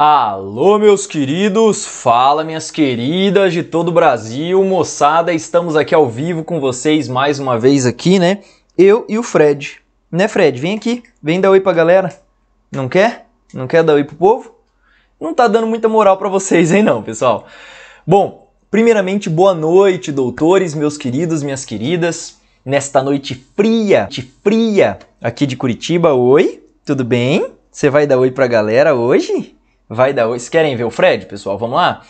Alô, meus queridos, fala minhas queridas de todo o Brasil, moçada, estamos aqui ao vivo com vocês mais uma vez aqui, né? Eu e o Fred. Né, Fred? Vem aqui, vem dar oi pra galera. Não quer? Não quer dar oi pro povo? Não tá dando muita moral para vocês, hein, não, pessoal? Bom, primeiramente, boa noite, doutores, meus queridos, minhas queridas. Nesta noite fria, de fria aqui de Curitiba, oi, tudo bem? Você vai dar oi pra galera hoje? vai dar oi. Vocês querem ver o Fred, pessoal? Vamos lá?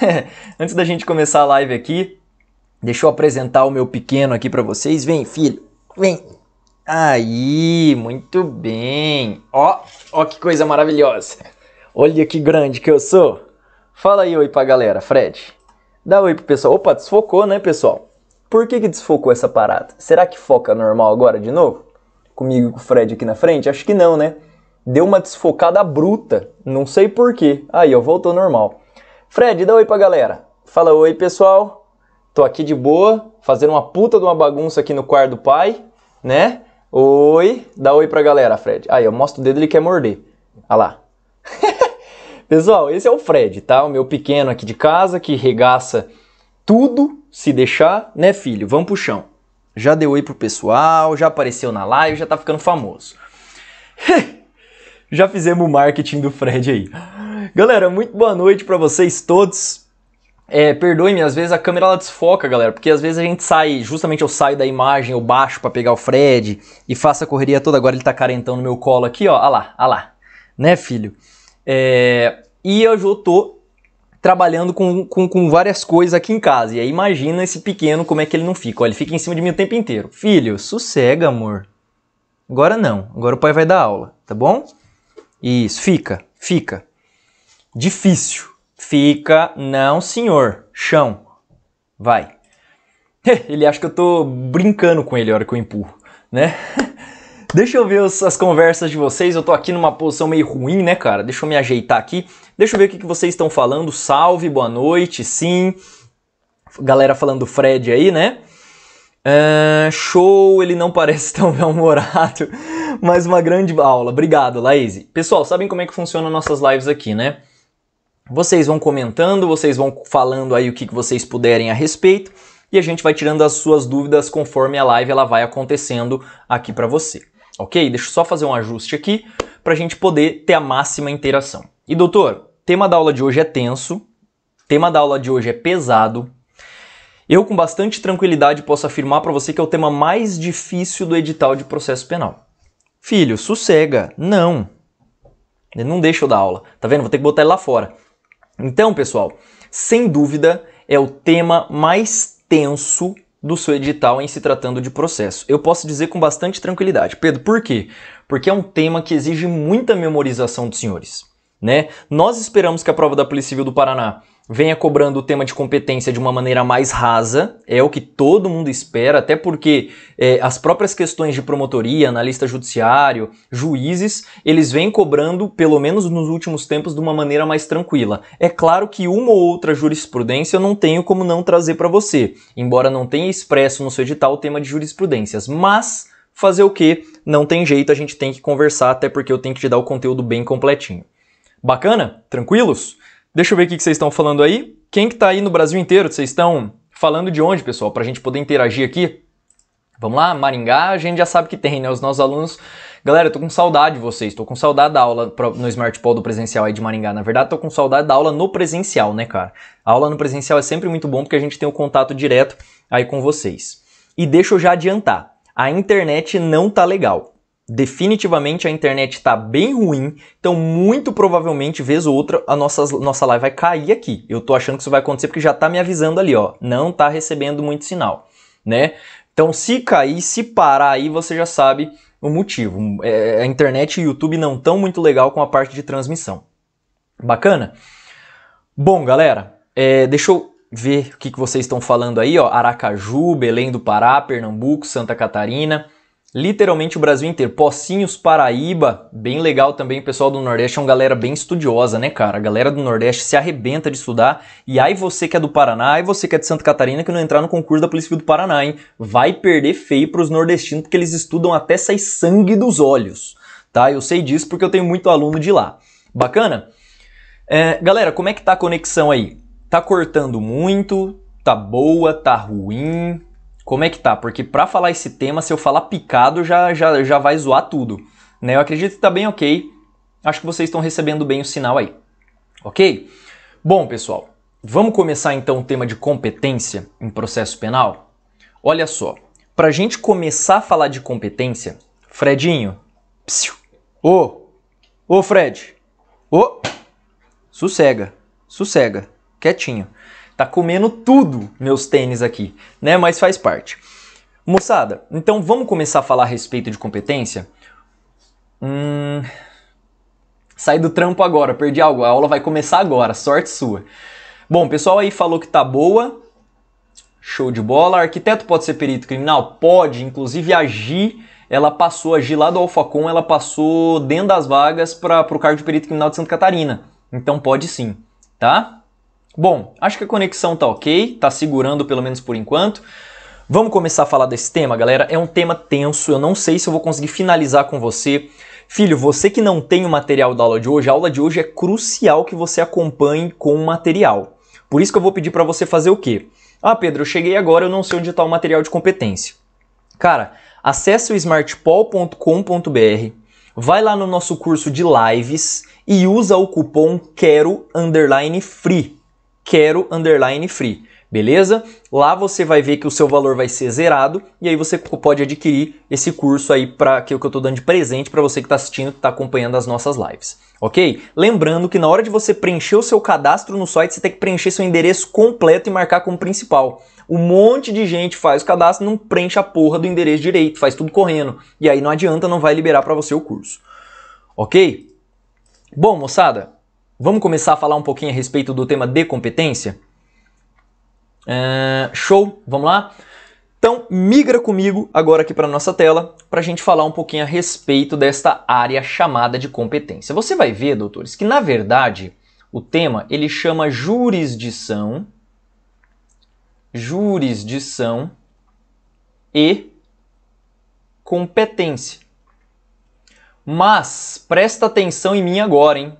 Antes da gente começar a live aqui, deixa eu apresentar o meu pequeno aqui para vocês. Vem, filho, vem. Aí, muito bem. Ó, ó que coisa maravilhosa. Olha que grande que eu sou. Fala aí oi pra galera, Fred. Dá oi pro pessoal. Opa, desfocou, né, pessoal? Por que que desfocou essa parada? Será que foca normal agora de novo? Comigo e com o Fred aqui na frente? Acho que não, né? deu uma desfocada bruta. Não sei porquê. Aí, ó, voltou normal. Fred, dá oi pra galera. Fala oi, pessoal. Tô aqui de boa, fazendo uma puta de uma bagunça aqui no quarto do pai, né? Oi, dá oi pra galera, Fred. Aí, eu mostro o dedo, ele quer morder. Olha lá. Pessoal, esse é o Fred, tá? O meu pequeno aqui de casa, que regaça tudo, se deixar, né, filho? Vamos pro chão. Já deu oi pro pessoal, já apareceu na live, já tá ficando famoso. já fizemos o marketing do Fred aí. Galera, muito boa noite para vocês todos. É, perdoe-me, às vezes a câmera ela desfoca, galera, porque às vezes a gente sai, justamente eu saio da imagem, eu baixo para pegar o Fred e faço a correria toda. Agora ele tá carentão no meu colo aqui, ó, Olha lá, olha lá, né, filho? É, e hoje eu tô trabalhando com, com, com, várias coisas aqui em casa. E aí imagina esse pequeno como é que ele não fica. Ó, ele fica em cima de mim o tempo inteiro. Filho, sossega, amor. Agora não. Agora o pai vai dar aula, tá bom? Isso, fica, fica. Difícil. Fica, não senhor. Chão. Vai. Ele acha que eu tô brincando com ele a hora que eu empurro, né? Deixa eu ver as conversas de vocês. Eu tô aqui numa posição meio ruim, né, cara? Deixa eu me ajeitar aqui. Deixa eu ver o que, que vocês estão falando. Salve, boa noite, sim. Galera falando do Fred aí, né? Uh, show, ele não parece tão bem-humorado, mas uma grande aula. Obrigado, Laís. Pessoal, sabem como é que funciona nossas lives aqui, né? Vocês vão comentando, vocês vão falando aí o que, vocês puderem a respeito e a gente vai tirando as suas dúvidas conforme a live ela vai acontecendo aqui para você. Ok? Deixa eu só fazer um ajuste aqui para a gente poder ter a máxima interação. E doutor, tema da aula de hoje é tenso, tema da aula de hoje é pesado, eu com bastante tranquilidade posso afirmar para você que é o tema mais difícil do edital de processo penal. Filho, sossega, não. Ele não deixa eu dar aula, tá vendo? Vou ter que botar ele lá fora. Então, pessoal, sem dúvida é o tema mais tenso do seu edital em se tratando de processo. Eu posso dizer com bastante tranquilidade. Pedro, por quê? Porque é um tema que exige muita memorização dos senhores. Né? Nós esperamos que a prova da Polícia Civil do Paraná venha cobrando o tema de competência de uma maneira mais rasa, é o que todo mundo espera, até porque é, as próprias questões de promotoria, analista judiciário, juízes, eles vêm cobrando, pelo menos nos últimos tempos, de uma maneira mais tranquila. É claro que uma ou outra jurisprudência eu não tenho como não trazer para você, embora não tenha expresso no seu edital o tema de jurisprudências, mas fazer o que? Não tem jeito, a gente tem que conversar, até porque eu tenho que te dar o conteúdo bem completinho. Bacana? Tranquilos? Deixa eu ver o que vocês estão falando aí. Quem que tá aí no Brasil inteiro? Vocês estão falando de onde, pessoal? Para a gente poder interagir aqui. Vamos lá, Maringá, a gente já sabe que tem, né? Os nossos alunos. Galera, eu tô com saudade de vocês, tô com saudade da aula no Smart do presencial aí de Maringá. Na verdade, tô com saudade da aula no presencial, né, cara? A aula no presencial é sempre muito bom porque a gente tem o um contato direto aí com vocês. E deixa eu já adiantar, a internet não tá legal. Definitivamente a internet está bem ruim, então muito provavelmente, vez ou outra, a nossa, nossa live vai cair aqui. Eu tô achando que isso vai acontecer porque já está me avisando ali, ó. Não tá recebendo muito sinal, né? Então se cair, se parar aí, você já sabe o motivo. É, a internet e o YouTube não tão muito legal com a parte de transmissão. Bacana? Bom, galera, é, deixa eu ver o que, que vocês estão falando aí, ó. Aracaju, Belém do Pará, Pernambuco, Santa Catarina literalmente o Brasil inteiro. Pocinhos, Paraíba, bem legal também. O pessoal do Nordeste é uma galera bem estudiosa, né, cara? A galera do Nordeste se arrebenta de estudar. E aí você que é do Paraná, aí você que é de Santa Catarina, que não entrar no concurso da Polícia Civil do Paraná, hein? Vai perder feio pros nordestinos, porque eles estudam até sair sangue dos olhos, tá? Eu sei disso porque eu tenho muito aluno de lá. Bacana? É, galera, como é que tá a conexão aí? Tá cortando muito? Tá boa? Tá ruim? como é que tá? Porque para falar esse tema, se eu falar picado, já, já, já vai zoar tudo. Né? Eu acredito que tá bem ok. Acho que vocês estão recebendo bem o sinal aí. Ok? Bom, pessoal, vamos começar então o tema de competência em processo penal? Olha só, pra gente começar a falar de competência, Fredinho, psiu, ô, ô Fred, ô, sossega, sossega, quietinho. Tá comendo tudo meus tênis aqui, né? Mas faz parte. Moçada, então vamos começar a falar a respeito de competência? Hum. Sai do trampo agora, perdi algo. A aula vai começar agora, sorte sua. Bom, pessoal aí falou que tá boa. Show de bola. Arquiteto pode ser perito criminal? Pode, inclusive agir ela passou, agir lá do Alfacom, ela passou dentro das vagas para o cargo de perito criminal de Santa Catarina. Então pode sim, tá? Bom, acho que a conexão tá ok, tá segurando pelo menos por enquanto. Vamos começar a falar desse tema, galera. É um tema tenso, eu não sei se eu vou conseguir finalizar com você. Filho, você que não tem o material da aula de hoje, a aula de hoje é crucial que você acompanhe com o material. Por isso que eu vou pedir para você fazer o quê? Ah, Pedro, eu cheguei agora, eu não sei onde está o material de competência. Cara, acesse o smartpol.com.br, vai lá no nosso curso de lives e usa o cupom quero free quero underline free, beleza? Lá você vai ver que o seu valor vai ser zerado e aí você pode adquirir esse curso aí para é que eu estou dando de presente para você que está assistindo, que está acompanhando as nossas lives, ok? Lembrando que na hora de você preencher o seu cadastro no site, você tem que preencher seu endereço completo e marcar como principal. Um monte de gente faz o cadastro, não preenche a porra do endereço direito, faz tudo correndo. E aí não adianta, não vai liberar para você o curso. Ok? Bom, moçada, Vamos começar a falar um pouquinho a respeito do tema de competência? É, show, vamos lá? Então, migra comigo agora aqui para nossa tela para a gente falar um pouquinho a respeito desta área chamada de competência. Você vai ver, doutores, que na verdade o tema ele chama jurisdição, jurisdição e competência. Mas presta atenção em mim agora, hein?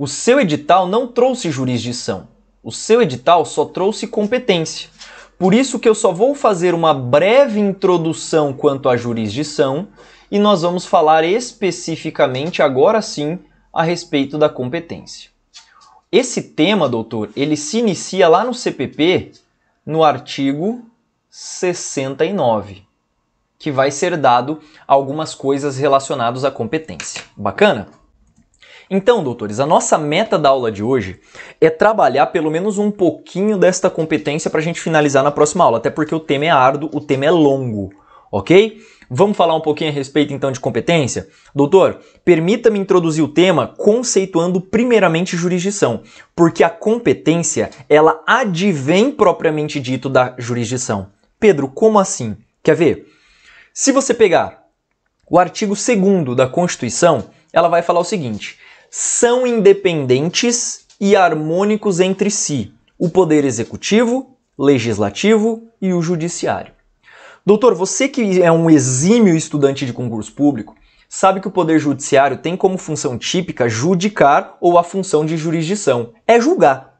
O seu edital não trouxe jurisdição. O seu edital só trouxe competência. Por isso que eu só vou fazer uma breve introdução quanto à jurisdição e nós vamos falar especificamente agora sim a respeito da competência. Esse tema, doutor, ele se inicia lá no CPP no artigo 69, que vai ser dado algumas coisas relacionadas à competência. Bacana? Então, doutores, a nossa meta da aula de hoje é trabalhar pelo menos um pouquinho desta competência para a gente finalizar na próxima aula, até porque o tema é árduo, o tema é longo, ok? Vamos falar um pouquinho a respeito então de competência? Doutor, permita-me introduzir o tema conceituando primeiramente jurisdição, porque a competência, ela advém propriamente dito da jurisdição. Pedro, como assim? Quer ver? Se você pegar o artigo 2 da Constituição, ela vai falar o seguinte: são independentes e harmônicos entre si, o poder executivo, legislativo e o judiciário. Doutor, você que é um exímio estudante de concurso público, sabe que o poder judiciário tem como função típica judicar ou a função de jurisdição, é julgar.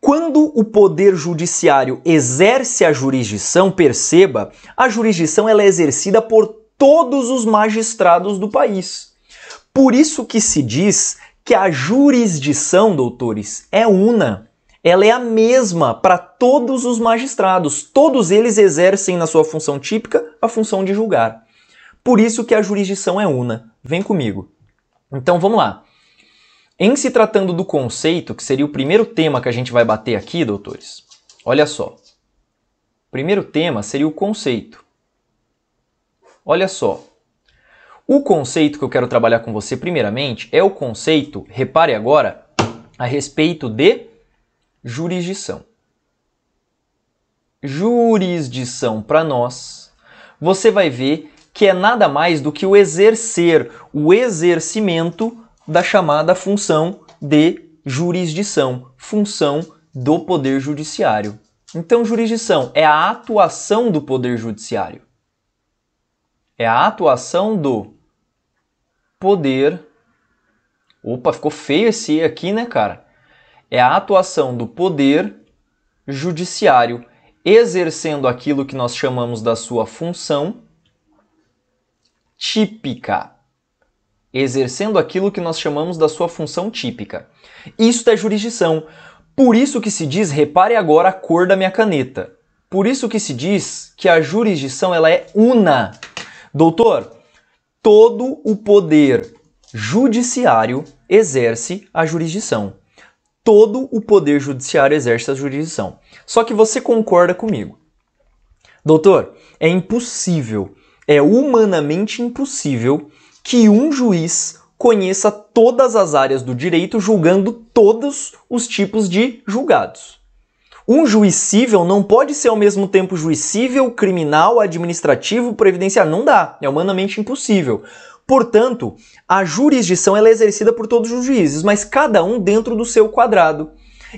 Quando o poder judiciário exerce a jurisdição, perceba, a jurisdição ela é exercida por todos os magistrados do país. Por isso que se diz que a jurisdição, doutores, é una. Ela é a mesma para todos os magistrados. Todos eles exercem na sua função típica a função de julgar. Por isso que a jurisdição é una. Vem comigo. Então vamos lá. Em se tratando do conceito, que seria o primeiro tema que a gente vai bater aqui, doutores, olha só. O primeiro tema seria o conceito. Olha só, o conceito que eu quero trabalhar com você, primeiramente, é o conceito, repare agora, a respeito de jurisdição. Jurisdição para nós, você vai ver que é nada mais do que o exercer, o exercimento da chamada função de jurisdição, função do poder judiciário. Então, jurisdição é a atuação do poder judiciário. É a atuação do poder. Opa, ficou feio esse aqui, né, cara? É a atuação do poder judiciário exercendo aquilo que nós chamamos da sua função típica. Exercendo aquilo que nós chamamos da sua função típica. Isto é jurisdição. Por isso que se diz, repare agora a cor da minha caneta. Por isso que se diz que a jurisdição ela é una. Doutor, todo o poder judiciário exerce a jurisdição. Todo o poder judiciário exerce a jurisdição. Só que você concorda comigo. Doutor, é impossível, é humanamente impossível que um juiz conheça todas as áreas do direito julgando todos os tipos de julgados. Um juicível não pode ser ao mesmo tempo juicível, criminal, administrativo, previdenciário. Não dá, é humanamente impossível. Portanto, a jurisdição é exercida por todos os juízes, mas cada um dentro do seu quadrado.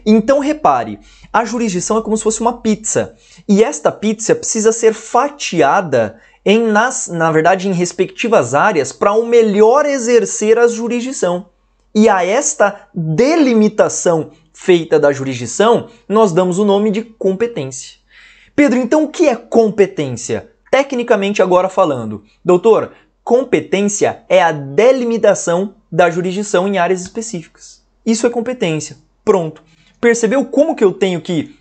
Então repare, a jurisdição é como se fosse uma pizza, e esta pizza precisa ser fatiada em nas, na verdade, em respectivas áreas para o um melhor exercer a jurisdição. E a esta delimitação feita da jurisdição, nós damos o nome de competência. Pedro, então o que é competência? Tecnicamente, agora falando. Doutor, competência é a delimitação da jurisdição em áreas específicas. Isso é competência. Pronto. Percebeu como que eu tenho que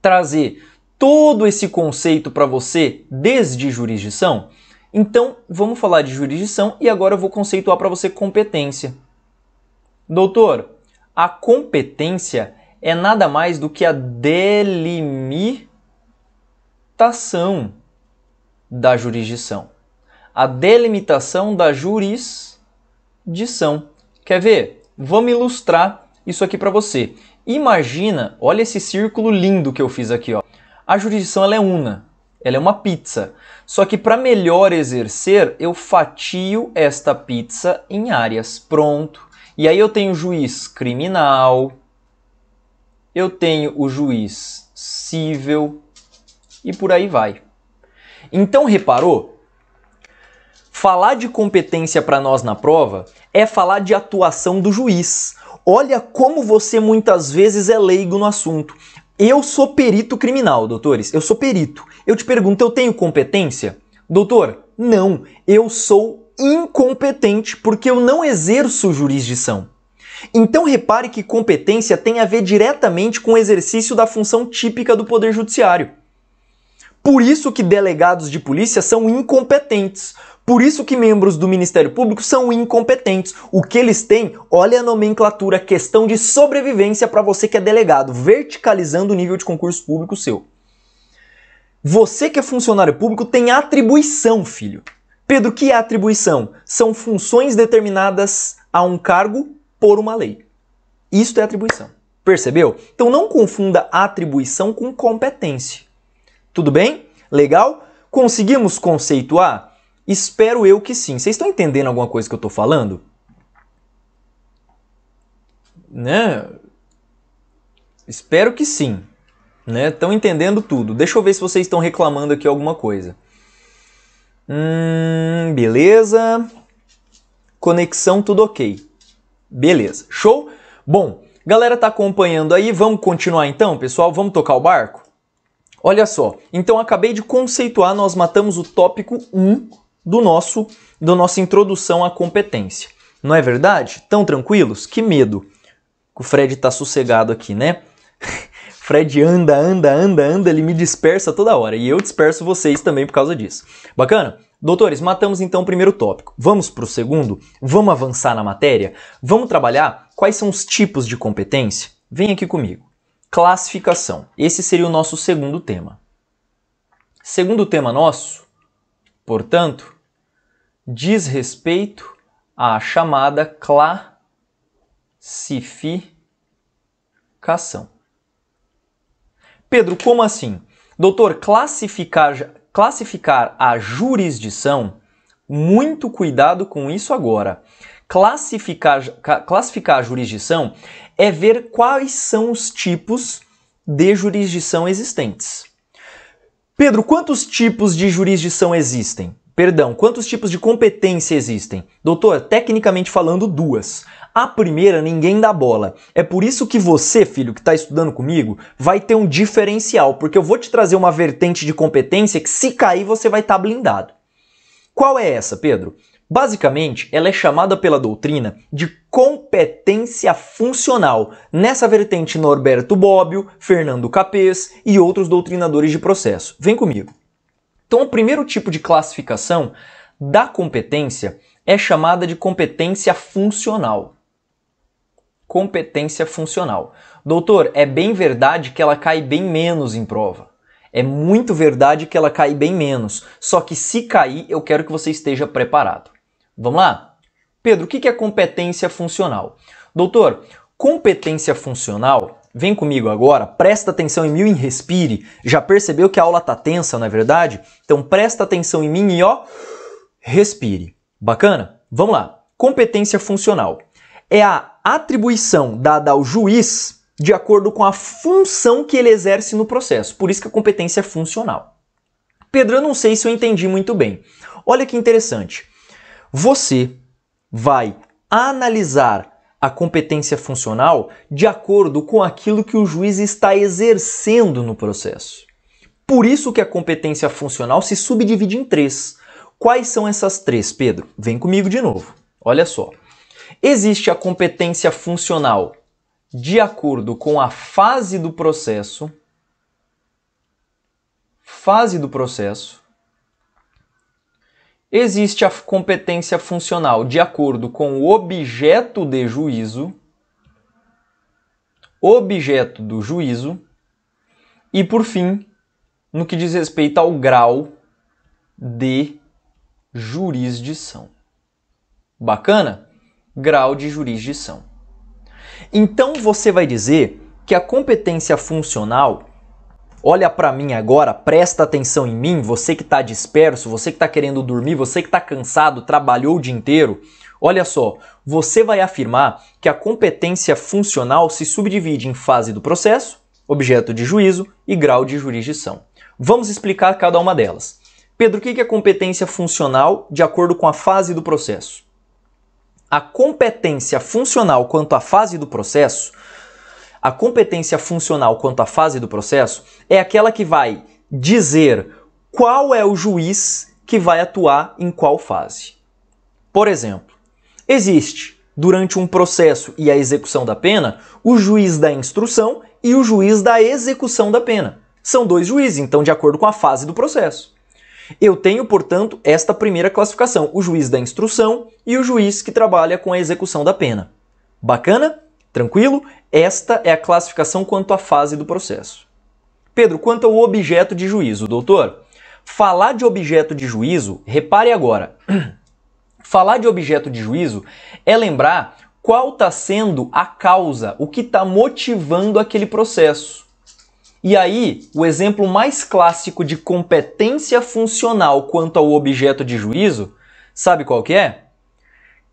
trazer todo esse conceito para você desde jurisdição? Então, vamos falar de jurisdição e agora eu vou conceituar para você competência. Doutor, a competência é nada mais do que a delimitação da jurisdição. A delimitação da jurisdição. Quer ver? Vamos ilustrar isso aqui para você. Imagina, olha esse círculo lindo que eu fiz aqui, ó. A jurisdição ela é una, ela é uma pizza. Só que para melhor exercer, eu fatio esta pizza em áreas. Pronto. E aí eu tenho o juiz criminal, eu tenho o juiz civil e por aí vai. Então reparou? Falar de competência para nós na prova é falar de atuação do juiz. Olha como você muitas vezes é leigo no assunto. Eu sou perito criminal, doutores. Eu sou perito. Eu te pergunto, eu tenho competência? Doutor, não. Eu sou incompetente porque eu não exerço jurisdição. Então repare que competência tem a ver diretamente com o exercício da função típica do poder judiciário. Por isso que delegados de polícia são incompetentes. Por isso que membros do Ministério Público são incompetentes. O que eles têm, olha a nomenclatura, questão de sobrevivência para você que é delegado, verticalizando o nível de concurso público seu. Você que é funcionário público tem atribuição, filho. Pedro, que é atribuição? São funções determinadas a um cargo por uma lei. Isto é atribuição. Percebeu? Então não confunda atribuição com competência. Tudo bem? Legal? Conseguimos conceituar? Espero eu que sim. Vocês estão entendendo alguma coisa que eu estou falando? Né? Espero que sim. Estão né? entendendo tudo. Deixa eu ver se vocês estão reclamando aqui alguma coisa. Hum, beleza. Conexão, tudo ok. Beleza, show? Bom, galera tá acompanhando aí, vamos continuar então, pessoal? Vamos tocar o barco? Olha só, então acabei de conceituar, nós matamos o tópico 1 do nosso, da nossa introdução à competência. Não é verdade? Tão tranquilos? Que medo. O Fred tá sossegado aqui, né? Fred anda, anda, anda, anda, ele me dispersa toda hora. E eu disperso vocês também por causa disso. Bacana? Doutores, matamos então o primeiro tópico. Vamos para o segundo? Vamos avançar na matéria? Vamos trabalhar quais são os tipos de competência? Vem aqui comigo. Classificação. Esse seria o nosso segundo tema. Segundo tema nosso, portanto, diz respeito à chamada classificação. Pedro, como assim? Doutor, classificar, classificar a jurisdição, muito cuidado com isso agora. Classificar, classificar a jurisdição é ver quais são os tipos de jurisdição existentes. Pedro, quantos tipos de jurisdição existem? Perdão, quantos tipos de competência existem? Doutor, tecnicamente falando, duas. A primeira ninguém dá bola. É por isso que você, filho, que está estudando comigo, vai ter um diferencial, porque eu vou te trazer uma vertente de competência que se cair você vai estar tá blindado. Qual é essa, Pedro? Basicamente, ela é chamada pela doutrina de competência funcional, nessa vertente Norberto Bobbio, Fernando Capês e outros doutrinadores de processo. Vem comigo. Então, o primeiro tipo de classificação da competência é chamada de competência funcional competência funcional. Doutor, é bem verdade que ela cai bem menos em prova. É muito verdade que ela cai bem menos. Só que se cair, eu quero que você esteja preparado. Vamos lá? Pedro, o que é competência funcional? Doutor, competência funcional Vem comigo agora, presta atenção em mim e respire. Já percebeu que a aula tá tensa, não é verdade? Então presta atenção em mim e ó, respire. Bacana? Vamos lá. Competência funcional é a atribuição dada ao juiz de acordo com a função que ele exerce no processo. Por isso que a competência é funcional. Pedro, eu não sei se eu entendi muito bem. Olha que interessante. Você vai analisar a competência funcional de acordo com aquilo que o juiz está exercendo no processo. Por isso que a competência funcional se subdivide em três. Quais são essas três, Pedro? Vem comigo de novo. Olha só. Existe a competência funcional de acordo com a fase do processo, fase do processo. Existe a competência funcional de acordo com o objeto de juízo, objeto do juízo. E por fim, no que diz respeito ao grau de jurisdição. Bacana? grau de jurisdição. Então você vai dizer que a competência funcional Olha para mim agora, presta atenção em mim, você que está disperso, você que está querendo dormir, você que está cansado, trabalhou o dia inteiro. Olha só, você vai afirmar que a competência funcional se subdivide em fase do processo, objeto de juízo e grau de jurisdição. Vamos explicar cada uma delas. Pedro, o que é competência funcional de acordo com a fase do processo? a competência funcional quanto à fase do processo, a competência funcional quanto à fase do processo é aquela que vai dizer qual é o juiz que vai atuar em qual fase. Por exemplo, existe durante um processo e a execução da pena o juiz da instrução e o juiz da execução da pena. São dois juízes, então, de acordo com a fase do processo. Eu tenho, portanto, esta primeira classificação: o juiz da instrução e o juiz que trabalha com a execução da pena. Bacana? Tranquilo? Esta é a classificação quanto à fase do processo. Pedro, quanto ao objeto de juízo, doutor? Falar de objeto de juízo, repare agora. Falar de objeto de juízo é lembrar qual está sendo a causa, o que está motivando aquele processo. E aí, o exemplo mais clássico de competência funcional quanto ao objeto de juízo, sabe qual que é?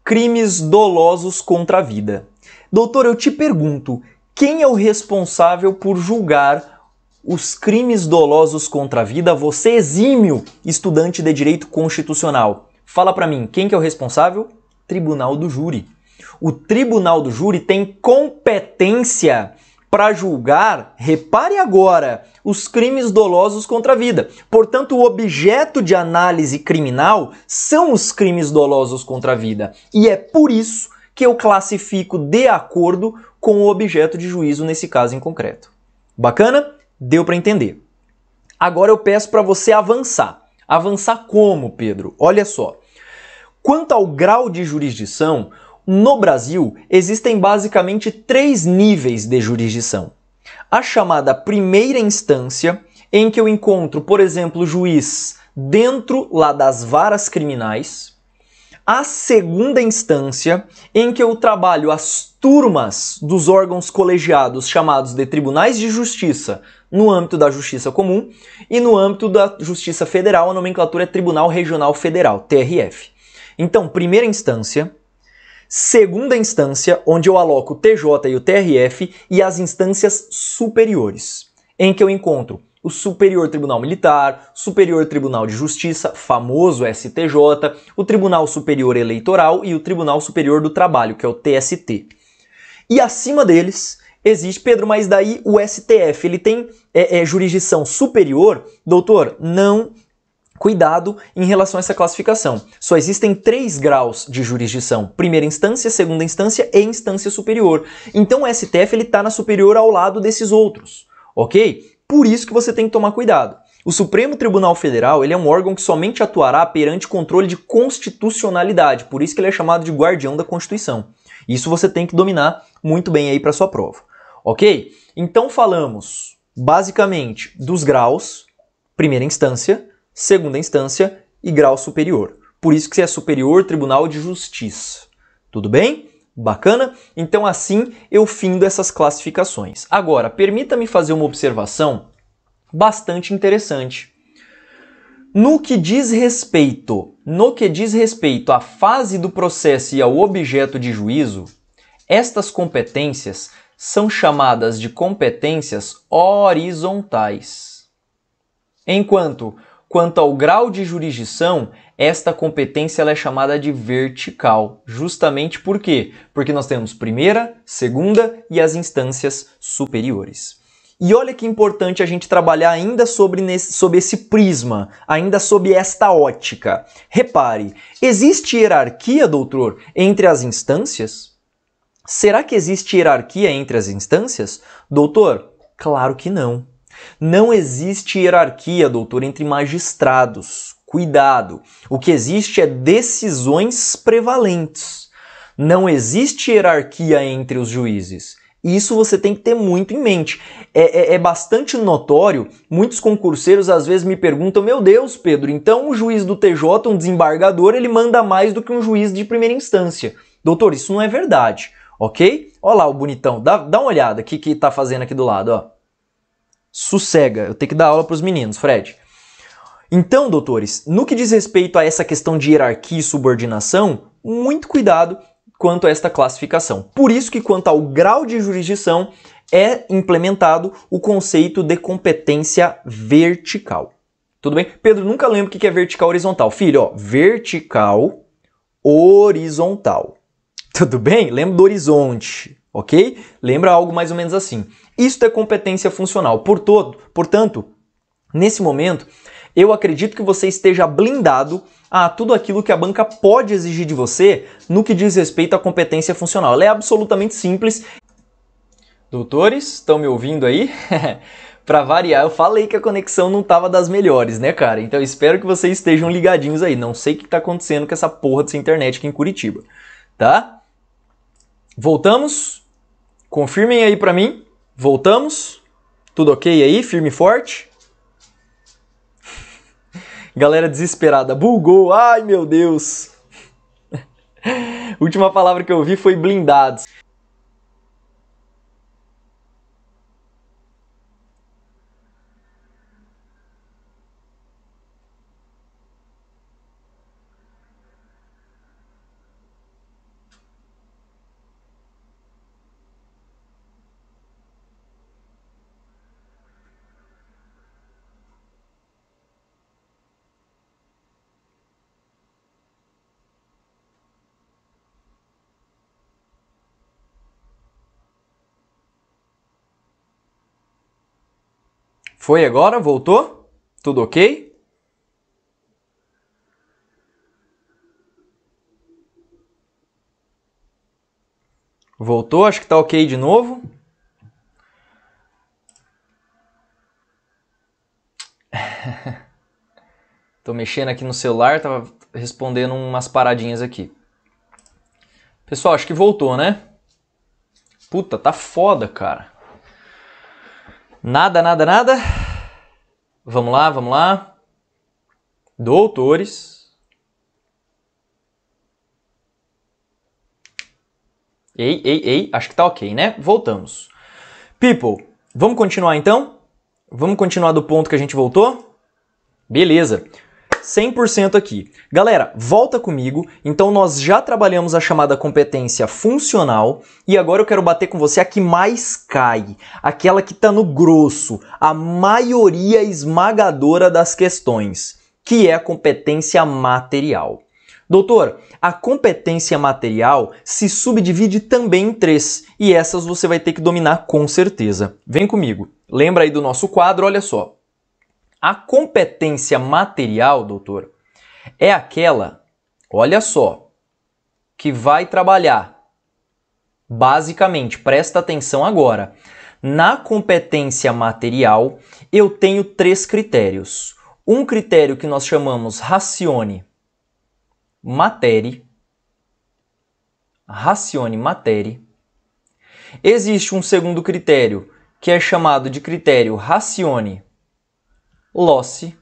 Crimes dolosos contra a vida. Doutor, eu te pergunto, quem é o responsável por julgar os crimes dolosos contra a vida? Você exímio estudante de direito constitucional. Fala para mim, quem que é o responsável? Tribunal do Júri. O Tribunal do Júri tem competência para julgar, repare agora, os crimes dolosos contra a vida. Portanto, o objeto de análise criminal são os crimes dolosos contra a vida. E é por isso que eu classifico de acordo com o objeto de juízo nesse caso em concreto. Bacana? Deu para entender. Agora eu peço para você avançar. Avançar como, Pedro? Olha só. Quanto ao grau de jurisdição, no Brasil, existem basicamente três níveis de jurisdição. A chamada primeira instância, em que eu encontro, por exemplo, o juiz dentro lá das varas criminais. A segunda instância, em que eu trabalho as turmas dos órgãos colegiados chamados de tribunais de justiça, no âmbito da Justiça Comum, e no âmbito da Justiça Federal, a nomenclatura é Tribunal Regional Federal, TRF. Então, primeira instância, segunda instância, onde eu aloco o TJ e o TRF, e as instâncias superiores, em que eu encontro o Superior Tribunal Militar, Superior Tribunal de Justiça, famoso STJ, o Tribunal Superior Eleitoral e o Tribunal Superior do Trabalho, que é o TST. E acima deles existe, Pedro, mas daí o STF, ele tem é, é, jurisdição superior? Doutor, não Cuidado em relação a essa classificação. Só existem três graus de jurisdição: primeira instância, segunda instância e instância superior. Então o STF está na superior ao lado desses outros, ok? Por isso que você tem que tomar cuidado. O Supremo Tribunal Federal ele é um órgão que somente atuará perante controle de constitucionalidade, por isso que ele é chamado de guardião da Constituição. Isso você tem que dominar muito bem aí para sua prova, ok? Então falamos basicamente dos graus, primeira instância, segunda instância e grau superior. Por isso que você é Superior Tribunal de Justiça. Tudo bem? Bacana? Então assim eu findo essas classificações. Agora, permita-me fazer uma observação bastante interessante. No que diz respeito, no que diz respeito à fase do processo e ao objeto de juízo, estas competências são chamadas de competências horizontais. Enquanto Quanto ao grau de jurisdição, esta competência é chamada de vertical, justamente por quê? Porque nós temos primeira, segunda e as instâncias superiores. E olha que importante a gente trabalhar ainda sobre, nesse, sobre esse prisma, ainda sobre esta ótica. Repare, existe hierarquia, doutor, entre as instâncias? Será que existe hierarquia entre as instâncias? Doutor, claro que não. Não existe hierarquia, doutor, entre magistrados. Cuidado. O que existe é decisões prevalentes. Não existe hierarquia entre os juízes. Isso você tem que ter muito em mente. É, é, é, bastante notório, muitos concurseiros às vezes me perguntam: meu Deus, Pedro, então o juiz do TJ, um desembargador, ele manda mais do que um juiz de primeira instância. Doutor, isso não é verdade, ok? Olha lá o bonitão, dá, dá uma olhada o que, que tá fazendo aqui do lado, ó sossega, eu tenho que dar aula para os meninos, Fred. Então, doutores, no que diz respeito a essa questão de hierarquia e subordinação, muito cuidado quanto a esta classificação. Por isso que quanto ao grau de jurisdição é implementado o conceito de competência vertical. Tudo bem? Pedro, nunca lembro o que é vertical horizontal. Filho, ó, vertical horizontal. Tudo bem? Lembra do horizonte ok? Lembra algo mais ou menos assim. Isto é competência funcional. Por todo, portanto, nesse momento, eu acredito que você esteja blindado a tudo aquilo que a banca pode exigir de você no que diz respeito à competência funcional. Ela é absolutamente simples. Doutores, estão me ouvindo aí? Para variar, eu falei que a conexão não tava das melhores, né, cara? Então espero que vocês estejam ligadinhos aí. Não sei o que tá acontecendo com essa porra dessa internet aqui em Curitiba, tá? Voltamos? Confirmem aí para mim. Voltamos? Tudo ok aí? Firme e forte? Galera desesperada. Bugou. Ai, meu Deus. Última palavra que eu vi foi blindados. Foi agora? Voltou? Tudo ok? Voltou, acho que tá ok de novo. Tô mexendo aqui no celular, tava respondendo umas paradinhas aqui. Pessoal, acho que voltou, né? Puta, tá foda, cara. Nada, nada, nada. Vamos lá, vamos lá. Doutores. Ei, ei, ei, acho que tá ok, né? Voltamos. People, vamos continuar então? Vamos continuar do ponto que a gente voltou? Beleza. 100% aqui. Galera, volta comigo. Então nós já trabalhamos a chamada competência funcional e agora eu quero bater com você a que mais cai, aquela que está no grosso, a maioria esmagadora das questões, que é a competência material. Doutor, a competência material se subdivide também em três, e essas você vai ter que dominar com certeza. Vem comigo. Lembra aí do nosso quadro, olha só. A competência material, doutor, é aquela, olha só, que vai trabalhar basicamente, presta atenção agora. Na competência material, eu tenho três critérios. Um critério que nós chamamos racione matéria, racione matéria. Existe um segundo critério que é chamado de critério racione loss.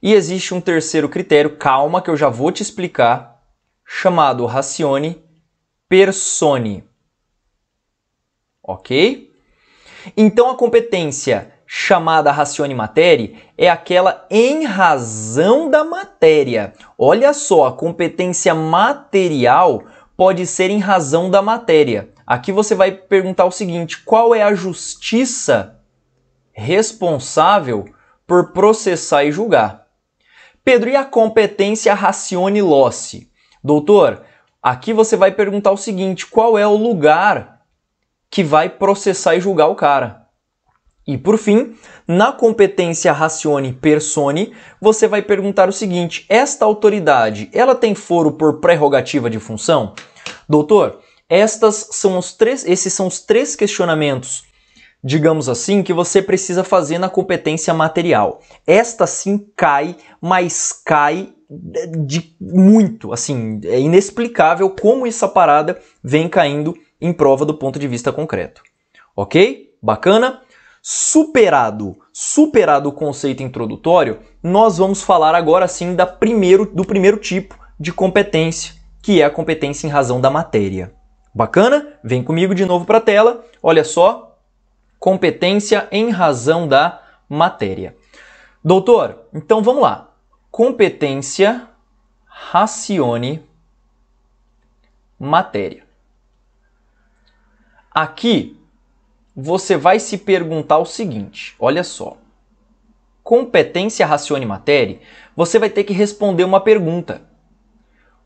E existe um terceiro critério, calma, que eu já vou te explicar, chamado racione persone. Ok? Então a competência chamada racione matéria é aquela em razão da matéria. Olha só, a competência material pode ser em razão da matéria. Aqui você vai perguntar o seguinte: qual é a justiça responsável por processar e julgar. Pedro, e a competência racione loci? Doutor, aqui você vai perguntar o seguinte: qual é o lugar que vai processar e julgar o cara? E por fim, na competência racione persone, você vai perguntar o seguinte: esta autoridade, ela tem foro por prerrogativa de função? Doutor, estas são os três, esses são os três questionamentos digamos assim, que você precisa fazer na competência material. Esta sim cai, mas cai de muito, assim, é inexplicável como essa parada vem caindo em prova do ponto de vista concreto. OK? Bacana? Superado, superado o conceito introdutório, nós vamos falar agora sim da primeiro, do primeiro tipo de competência, que é a competência em razão da matéria. Bacana? Vem comigo de novo para a tela. Olha só, competência em razão da matéria. Doutor, então vamos lá. Competência, racione, matéria. Aqui você vai se perguntar o seguinte: olha só. Competência, racione, matéria, você vai ter que responder uma pergunta.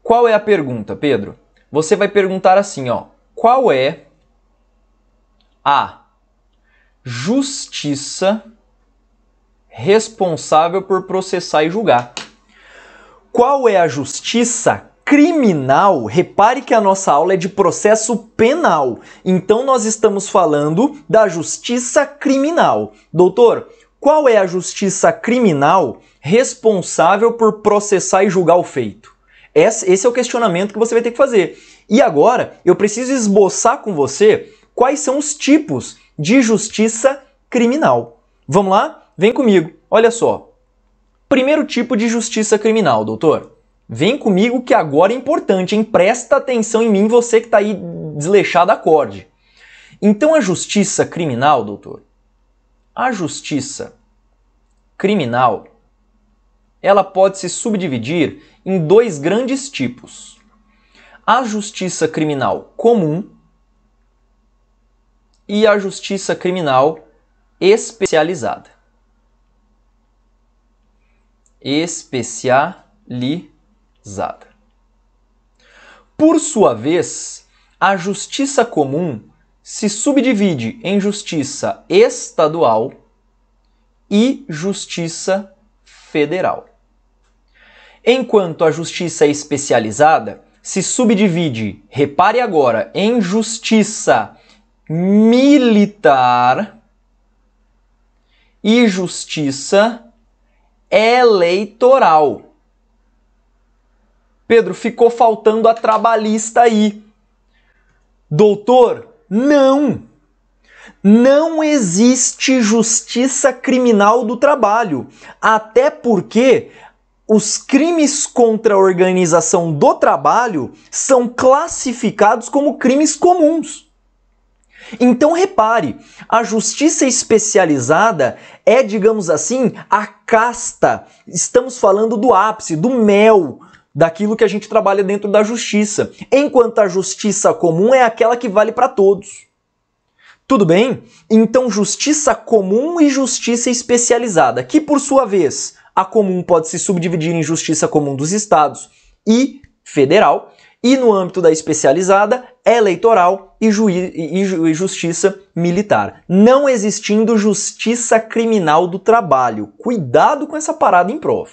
Qual é a pergunta, Pedro? Você vai perguntar assim, ó. Qual é a justiça responsável por processar e julgar. Qual é a justiça criminal? Repare que a nossa aula é de processo penal. Então nós estamos falando da justiça criminal. Doutor, qual é a justiça criminal responsável por processar e julgar o feito? Esse é o questionamento que você vai ter que fazer. E agora eu preciso esboçar com você quais são os tipos de justiça criminal. Vamos lá? Vem comigo. Olha só. Primeiro tipo de justiça criminal, doutor. Vem comigo que agora é importante, hein? Presta atenção em mim, você que está aí desleixado, acorde. Então a justiça criminal, doutor, a justiça criminal, ela pode se subdividir em dois grandes tipos. A justiça criminal comum, e a justiça criminal especializada. Especializada. Por sua vez, a justiça comum se subdivide em justiça estadual e justiça federal. Enquanto a justiça especializada se subdivide, repare agora, em justiça militar e justiça eleitoral. Pedro, ficou faltando a trabalhista aí. Doutor, não! Não existe justiça criminal do trabalho, até porque os crimes contra a organização do trabalho são classificados como crimes comuns. Então repare, a justiça especializada é, digamos assim, a casta. Estamos falando do ápice, do mel, daquilo que a gente trabalha dentro da justiça. Enquanto a justiça comum é aquela que vale para todos. Tudo bem? Então, justiça comum e justiça especializada, que por sua vez, a comum pode se subdividir em justiça comum dos estados e federal, e no âmbito da especializada, eleitoral e, e, justiça militar, não existindo justiça criminal do trabalho. Cuidado com essa parada em prova.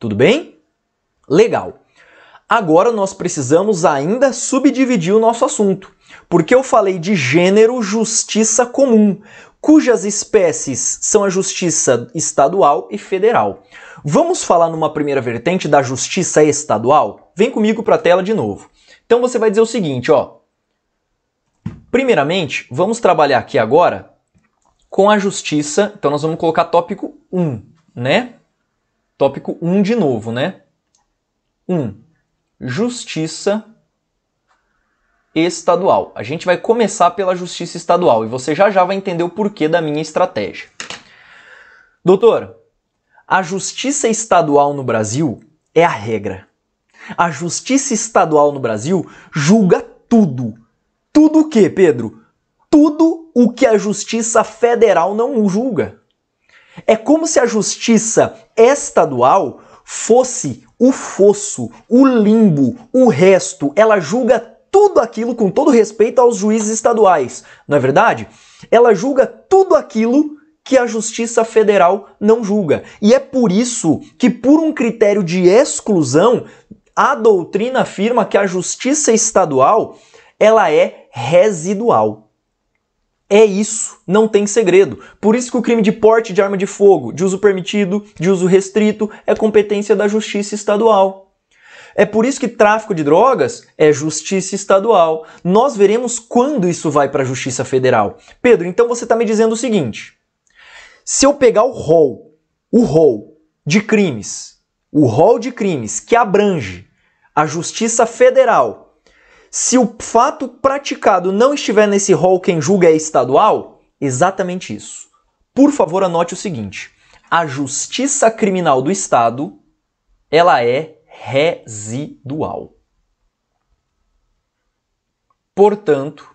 Tudo bem? Legal. Agora nós precisamos ainda subdividir o nosso assunto, porque eu falei de gênero justiça comum, cujas espécies são a justiça estadual e federal. Vamos falar numa primeira vertente da justiça estadual? Vem comigo para a tela de novo. Então você vai dizer o seguinte, ó. Primeiramente, vamos trabalhar aqui agora com a justiça. Então nós vamos colocar tópico 1, né? Tópico 1 de novo, né? 1. Justiça estadual. A gente vai começar pela justiça estadual e você já já vai entender o porquê da minha estratégia. Doutor, a justiça estadual no Brasil é a regra. A justiça estadual no Brasil julga tudo. Tudo o que, Pedro? Tudo o que a justiça federal não julga. É como se a justiça estadual fosse o fosso, o limbo, o resto. Ela julga tudo aquilo com todo respeito aos juízes estaduais, não é verdade? Ela julga tudo aquilo que a Justiça Federal não julga. E é por isso que, por um critério de exclusão, a doutrina afirma que a Justiça Estadual ela é residual. É isso, não tem segredo. Por isso que o crime de porte de arma de fogo, de uso permitido, de uso restrito, é competência da Justiça Estadual. É por isso que tráfico de drogas é justiça estadual. Nós veremos quando isso vai para a Justiça Federal. Pedro, então você está me dizendo o seguinte: se eu pegar o rol, o rol de crimes, o rol de crimes que abrange a Justiça Federal, se o fato praticado não estiver nesse rol, quem julga é estadual, exatamente isso. Por favor, anote o seguinte: a Justiça Criminal do Estado ela é residual. Portanto,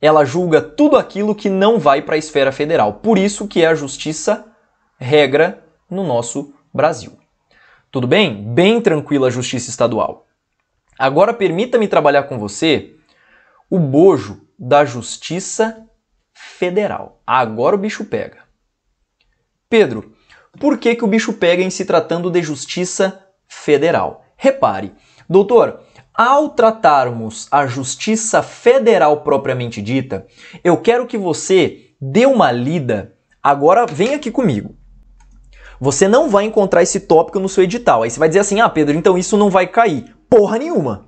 ela julga tudo aquilo que não vai para a esfera federal. Por isso que é a justiça regra no nosso Brasil. Tudo bem? Bem tranquila a justiça estadual. Agora permita-me trabalhar com você o bojo da justiça federal. Agora o bicho pega. Pedro, por que, que o bicho pega em se tratando de justiça federal. Repare, doutor, ao tratarmos a justiça federal propriamente dita, eu quero que você dê uma lida. Agora vem aqui comigo. Você não vai encontrar esse tópico no seu edital. Aí você vai dizer assim: "Ah, Pedro, então isso não vai cair". Porra nenhuma.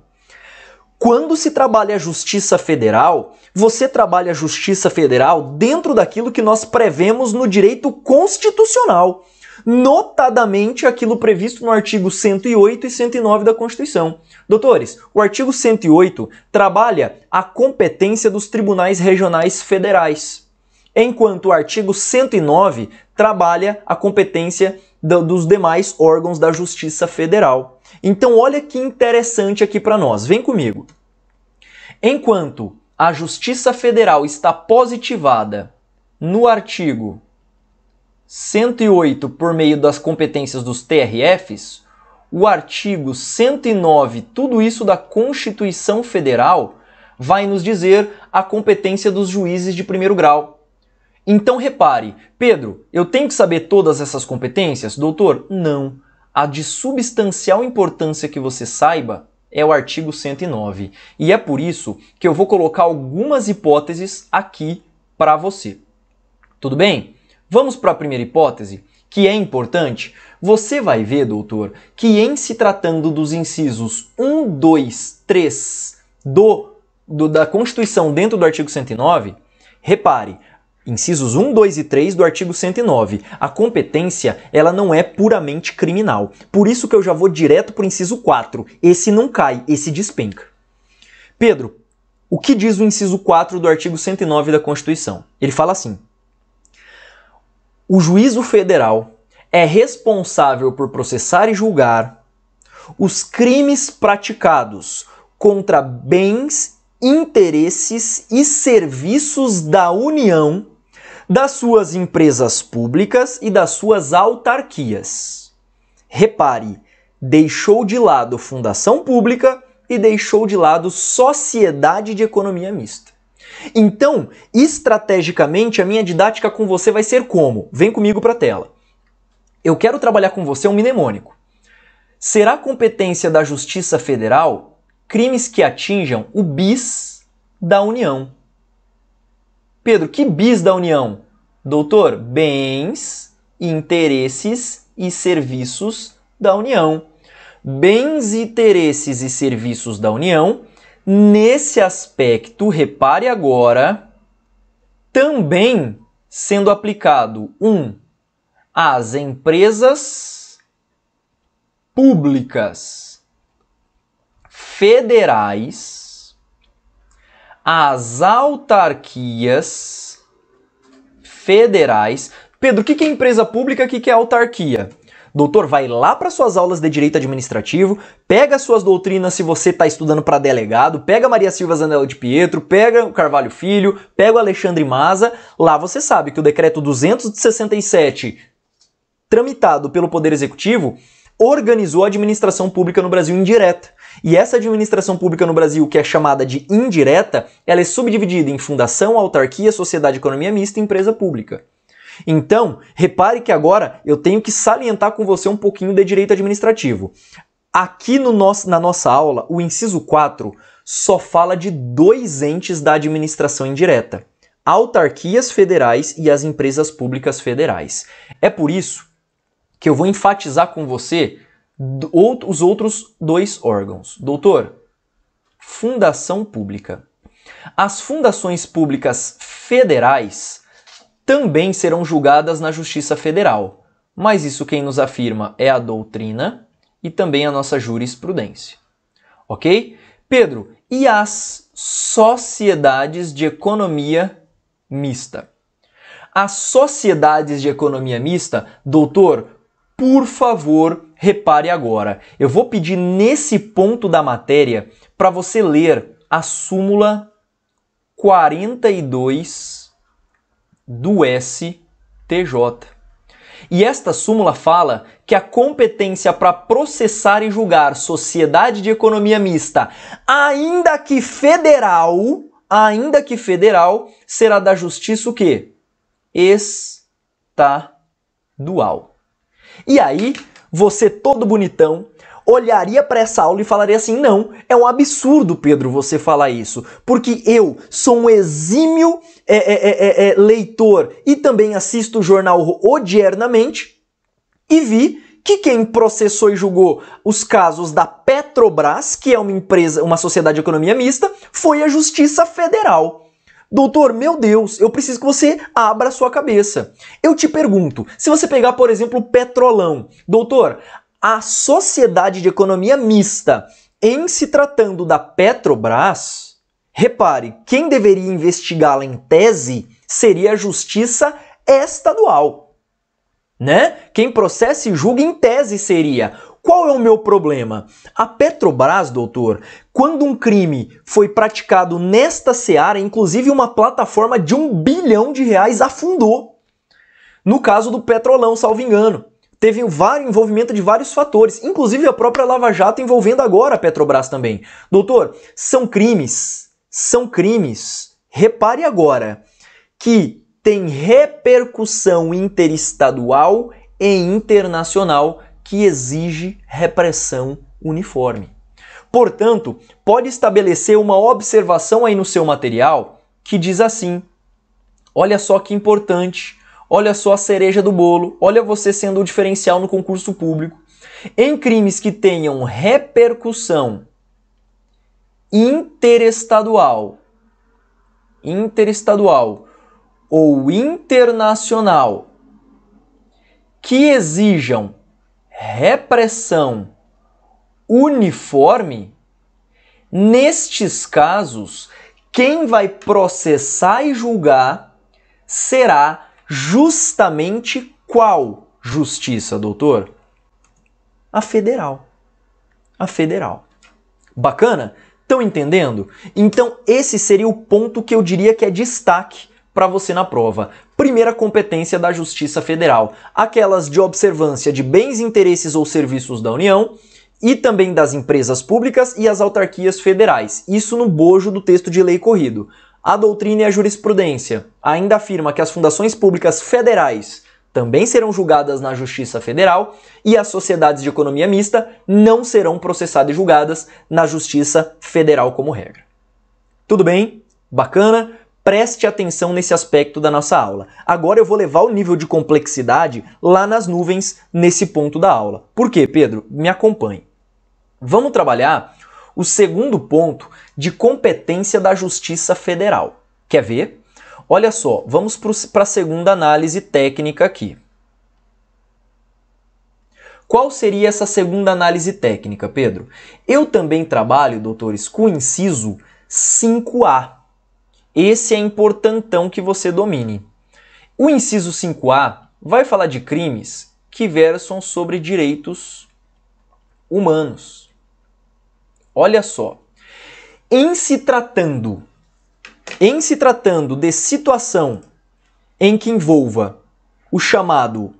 Quando se trabalha a justiça federal, você trabalha a justiça federal dentro daquilo que nós prevemos no direito constitucional notadamente aquilo previsto no artigo 108 e 109 da Constituição. Doutores, o artigo 108 trabalha a competência dos tribunais regionais federais, enquanto o artigo 109 trabalha a competência do, dos demais órgãos da Justiça Federal. Então, olha que interessante aqui para nós. Vem comigo. Enquanto a Justiça Federal está positivada no artigo 108 por meio das competências dos TRFs, o artigo 109, tudo isso da Constituição Federal, vai nos dizer a competência dos juízes de primeiro grau. Então repare, Pedro, eu tenho que saber todas essas competências? Doutor, não. A de substancial importância que você saiba é o artigo 109. E é por isso que eu vou colocar algumas hipóteses aqui para você. Tudo bem? Vamos para a primeira hipótese, que é importante? Você vai ver, doutor, que em se tratando dos incisos 1, 2, 3 do, do da Constituição dentro do artigo 109, repare, incisos 1, 2 e 3 do artigo 109. A competência, ela não é puramente criminal. Por isso que eu já vou direto para o inciso 4. Esse não cai, esse despenca. Pedro, o que diz o inciso 4 do artigo 109 da Constituição? Ele fala assim: o juízo federal é responsável por processar e julgar os crimes praticados contra bens, interesses e serviços da União, das suas empresas públicas e das suas autarquias. Repare, deixou de lado fundação pública e deixou de lado sociedade de economia mista. Então, estrategicamente, a minha didática com você vai ser como? Vem comigo para a tela. Eu quero trabalhar com você um mnemônico. Será competência da Justiça Federal crimes que atinjam o bis da União. Pedro, que bis da União? Doutor, bens, interesses e serviços da União. Bens, interesses e serviços da União Nesse aspecto, repare agora, também sendo aplicado um às empresas públicas federais, às autarquias federais. Pedro, o que é empresa pública? O que é autarquia? Doutor, vai lá para suas aulas de direito administrativo, pega suas doutrinas se você está estudando para delegado, pega Maria Silva Zanella de Pietro, pega o Carvalho Filho, pega o Alexandre Maza. Lá você sabe que o decreto 267, tramitado pelo Poder Executivo, organizou a administração pública no Brasil indireta. E essa administração pública no Brasil, que é chamada de indireta, ela é subdividida em fundação, autarquia, sociedade, economia mista e empresa pública. Então, repare que agora eu tenho que salientar com você um pouquinho de direito administrativo. Aqui no nosso, na nossa aula, o inciso 4 só fala de dois entes da administração indireta: autarquias federais e as empresas públicas federais. É por isso que eu vou enfatizar com você os outros dois órgãos. Doutor, fundação pública. As fundações públicas federais também serão julgadas na Justiça Federal. Mas isso quem nos afirma é a doutrina e também a nossa jurisprudência. Ok? Pedro, e as sociedades de economia mista? As sociedades de economia mista, doutor, por favor, repare agora. Eu vou pedir nesse ponto da matéria para você ler a súmula 42 do STJ. E esta súmula fala que a competência para processar e julgar sociedade de economia mista, ainda que federal, ainda que federal, será da justiça o quê? Estadual. E aí, você todo bonitão, olharia para essa aula e falaria assim: não, é um absurdo, Pedro, você falar isso, porque eu sou um exímio é é, é, é, é, leitor e também assisto o jornal odiernamente e vi que quem processou e julgou os casos da Petrobras, que é uma empresa, uma sociedade de economia mista, foi a Justiça Federal. Doutor, meu Deus, eu preciso que você abra a sua cabeça. Eu te pergunto, se você pegar, por exemplo, o Petrolão, doutor, a sociedade de economia mista, em se tratando da Petrobras, Repare, quem deveria investigá-la em tese seria a justiça estadual. Né? Quem processa e julga em tese seria. Qual é o meu problema? A Petrobras, doutor, quando um crime foi praticado nesta seara, inclusive uma plataforma de um bilhão de reais afundou. No caso do Petrolão, salvo engano. Teve vários envolvimento de vários fatores, inclusive a própria Lava Jato envolvendo agora a Petrobras também. Doutor, são crimes são crimes, repare agora, que têm repercussão interestadual e internacional que exige repressão uniforme. Portanto, pode estabelecer uma observação aí no seu material que diz assim: olha só que importante, olha só a cereja do bolo, olha você sendo o diferencial no concurso público. Em crimes que tenham repercussão interestadual, interestadual ou internacional que exijam repressão uniforme, nestes casos, quem vai processar e julgar será justamente qual justiça, doutor? A federal. A federal. Bacana? Estão entendendo? Então, esse seria o ponto que eu diria que é destaque para você na prova. Primeira competência da Justiça Federal: aquelas de observância de bens, interesses ou serviços da União e também das empresas públicas e as autarquias federais. Isso no bojo do texto de lei corrido. A doutrina e a jurisprudência ainda afirma que as fundações públicas federais também serão julgadas na Justiça Federal e as sociedades de economia mista não serão processadas e julgadas na Justiça Federal como regra. Tudo bem? Bacana? Preste atenção nesse aspecto da nossa aula. Agora eu vou levar o nível de complexidade lá nas nuvens nesse ponto da aula. Por quê, Pedro? Me acompanhe. Vamos trabalhar o segundo ponto de competência da Justiça Federal. Quer ver? Olha só, vamos para a segunda análise técnica aqui. Qual seria essa segunda análise técnica, Pedro? Eu também trabalho, doutores, com o inciso 5A. Esse é importantão que você domine. O inciso 5A vai falar de crimes que versam sobre direitos humanos. Olha só. Em se tratando em se tratando de situação em que envolva o chamado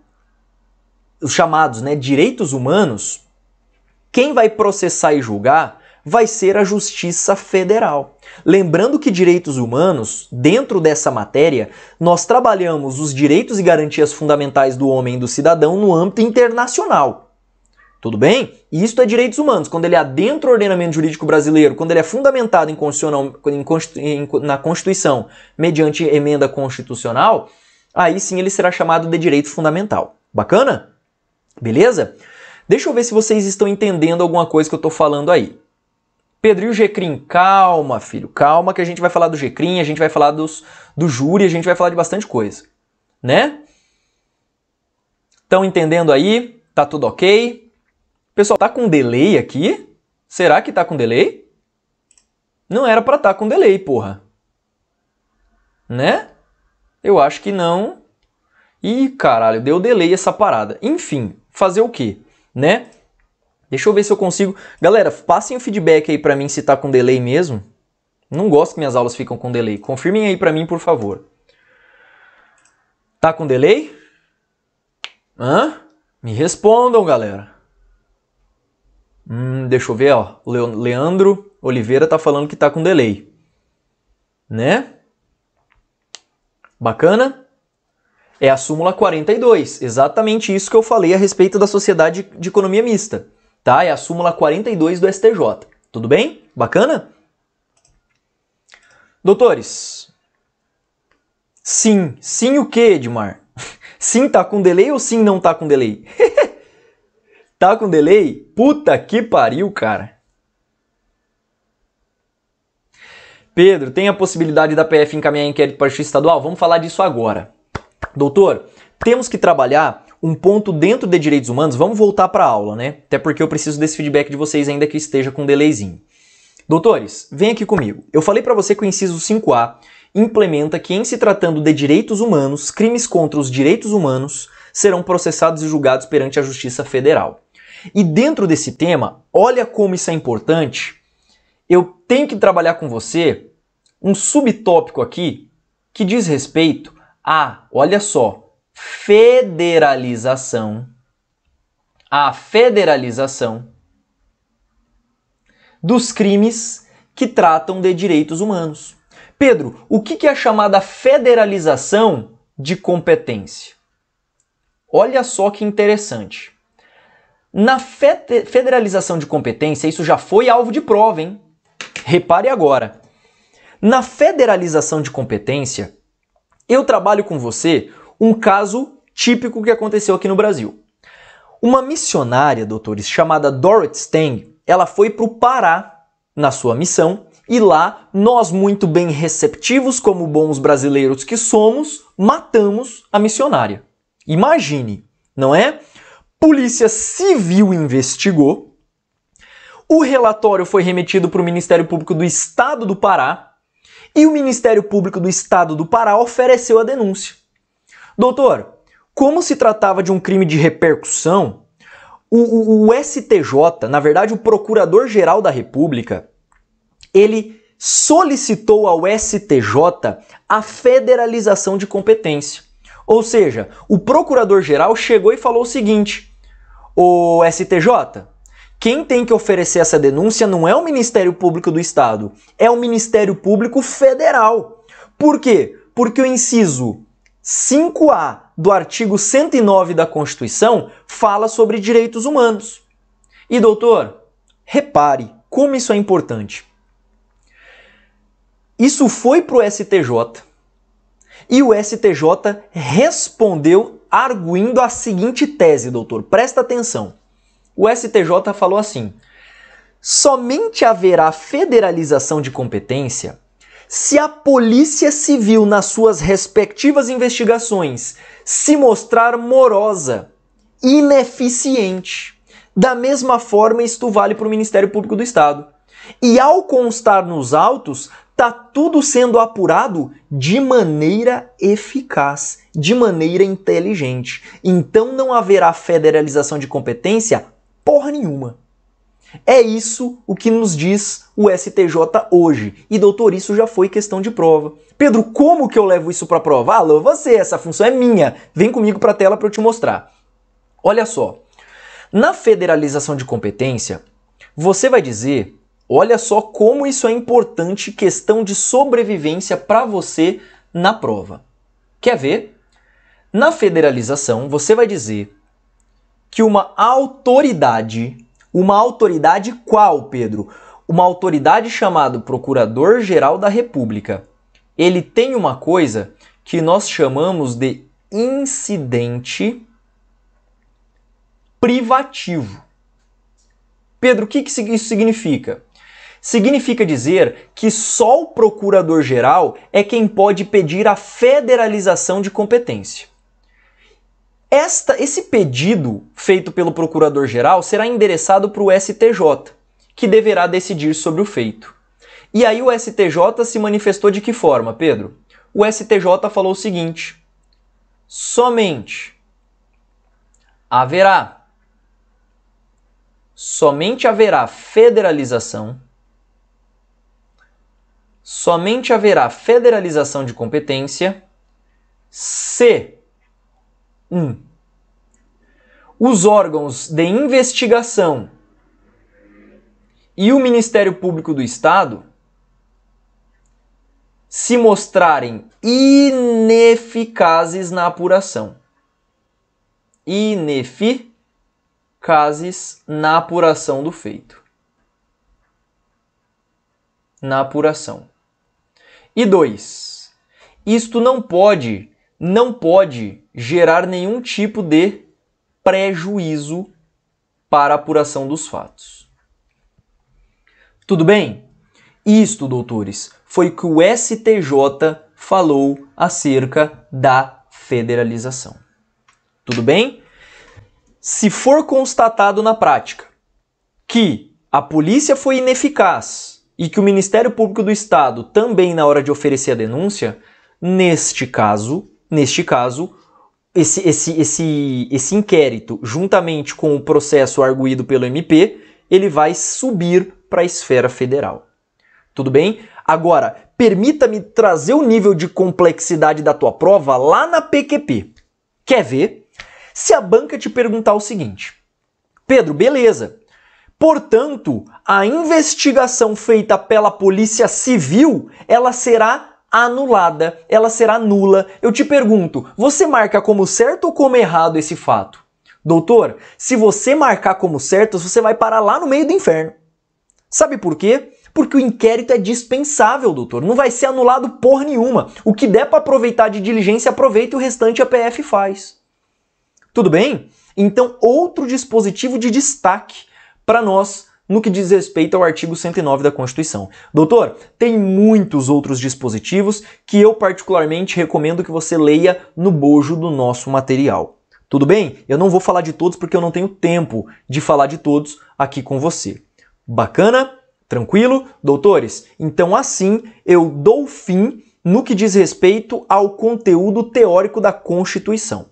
os chamados, né, direitos humanos, quem vai processar e julgar vai ser a Justiça Federal. Lembrando que direitos humanos, dentro dessa matéria, nós trabalhamos os direitos e garantias fundamentais do homem e do cidadão no âmbito internacional. Tudo bem? E isso é direitos humanos. Quando ele é dentro do ordenamento jurídico brasileiro, quando ele é fundamentado em constitucional, em, em, na Constituição mediante emenda constitucional, aí sim ele será chamado de direito fundamental. Bacana? Beleza? Deixa eu ver se vocês estão entendendo alguma coisa que eu estou falando aí. Pedro e o Gecrim, calma, filho, calma que a gente vai falar do Gecrim, a gente vai falar dos, do júri, a gente vai falar de bastante coisa, né? Estão entendendo aí? Tá tudo ok? Pessoal, tá com delay aqui? Será que tá com delay? Não era para estar tá com delay, porra. Né? Eu acho que não. Ih, caralho, deu delay essa parada. Enfim, fazer o quê? Né? Deixa eu ver se eu consigo. Galera, passem o feedback aí para mim se tá com delay mesmo. Não gosto que minhas aulas ficam com delay. Confirmem aí para mim, por favor. Tá com delay? Hã? Me respondam, galera. Hum, deixa eu ver, ó. Leandro Oliveira tá falando que tá com delay. Né? Bacana? É a súmula 42, exatamente isso que eu falei a respeito da sociedade de economia mista, tá? É a súmula 42 do STJ. Tudo bem? Bacana? Doutores. Sim, sim o quê, Edmar? Sim tá com delay ou sim não tá com delay? Tá com delay? Puta que pariu, cara. Pedro, tem a possibilidade da PF encaminhar inquérito para a Justiça Estadual? Vamos falar disso agora. Doutor, temos que trabalhar um ponto dentro de direitos humanos. Vamos voltar para a aula, né? Até porque eu preciso desse feedback de vocês ainda que esteja com um delayzinho. Doutores, vem aqui comigo. Eu falei para você que o inciso 5A implementa que, em se tratando de direitos humanos, crimes contra os direitos humanos serão processados e julgados perante a Justiça Federal. E dentro desse tema, olha como isso é importante. Eu tenho que trabalhar com você um subtópico aqui que diz respeito a, olha só, federalização. A federalização dos crimes que tratam de direitos humanos. Pedro, o que é a chamada federalização de competência? Olha só que interessante. Na federalização de competência, isso já foi alvo de prova, hein? Repare agora. Na federalização de competência, eu trabalho com você um caso típico que aconteceu aqui no Brasil. Uma missionária, doutores, chamada Dorothy Stang, ela foi para o Pará na sua missão e lá nós, muito bem receptivos, como bons brasileiros que somos, matamos a missionária. Imagine, não é? Polícia Civil investigou. O relatório foi remetido para o Ministério Público do Estado do Pará e o Ministério Público do Estado do Pará ofereceu a denúncia. Doutor, como se tratava de um crime de repercussão, o, o, o STJ, na verdade o Procurador-Geral da República, ele solicitou ao STJ a federalização de competência. Ou seja, o procurador-geral chegou e falou o seguinte: o STJ. Quem tem que oferecer essa denúncia não é o Ministério Público do Estado, é o Ministério Público Federal. Por quê? Porque o inciso 5A do artigo 109 da Constituição fala sobre direitos humanos. E doutor, repare como isso é importante. Isso foi para o STJ e o STJ respondeu arguindo a seguinte tese, doutor. Presta atenção. O STJ falou assim: somente haverá federalização de competência se a Polícia Civil, nas suas respectivas investigações, se mostrar morosa, ineficiente. Da mesma forma, isto vale para o Ministério Público do Estado. E ao constar nos autos, está tudo sendo apurado de maneira eficaz, de maneira inteligente. Então não haverá federalização de competência porra nenhuma. É isso o que nos diz o STJ hoje. E doutor, isso já foi questão de prova. Pedro, como que eu levo isso para prova? Alô, você, essa função é minha. Vem comigo para a tela para eu te mostrar. Olha só. Na federalização de competência, você vai dizer Olha só como isso é importante, questão de sobrevivência para você na prova. Quer ver? Na federalização, você vai dizer que uma autoridade, uma autoridade qual, Pedro? Uma autoridade chamada Procurador-Geral da República. Ele tem uma coisa que nós chamamos de incidente privativo. Pedro, o que, que isso significa? Significa dizer que só o procurador-geral é quem pode pedir a federalização de competência. Esta, esse pedido feito pelo procurador-geral será endereçado para o STJ, que deverá decidir sobre o feito. E aí o STJ se manifestou de que forma, Pedro? O STJ falou o seguinte: somente haverá somente haverá federalização somente haverá federalização de competência se 1. Um, os órgãos de investigação e o Ministério Público do Estado se mostrarem ineficazes na apuração. Ineficazes na apuração do feito. Na apuração. E dois, isto não pode, não pode gerar nenhum tipo de prejuízo para a apuração dos fatos. Tudo bem? Isto, doutores, foi que o STJ falou acerca da federalização. Tudo bem? Se for constatado na prática que a polícia foi ineficaz e que o Ministério Público do Estado também na hora de oferecer a denúncia, neste caso, neste caso, esse, esse, esse, esse inquérito, juntamente com o processo arguído pelo MP, ele vai subir para a esfera federal. Tudo bem? Agora, permita-me trazer o nível de complexidade da tua prova lá na PQP. Quer ver? Se a banca te perguntar o seguinte: Pedro, beleza, Portanto, a investigação feita pela Polícia Civil, ela será anulada, ela será nula. Eu te pergunto, você marca como certo ou como errado esse fato? Doutor, se você marcar como certo, você vai parar lá no meio do inferno. Sabe por quê? Porque o inquérito é dispensável, doutor. Não vai ser anulado por nenhuma. O que der para aproveitar de diligência, aproveita e o restante a PF faz. Tudo bem? Então, outro dispositivo de destaque para nós no que diz respeito ao artigo 109 da Constituição. Doutor, tem muitos outros dispositivos que eu particularmente recomendo que você leia no bojo do nosso material. Tudo bem? Eu não vou falar de todos porque eu não tenho tempo de falar de todos aqui com você. Bacana? Tranquilo? Doutores, então assim eu dou fim no que diz respeito ao conteúdo teórico da Constituição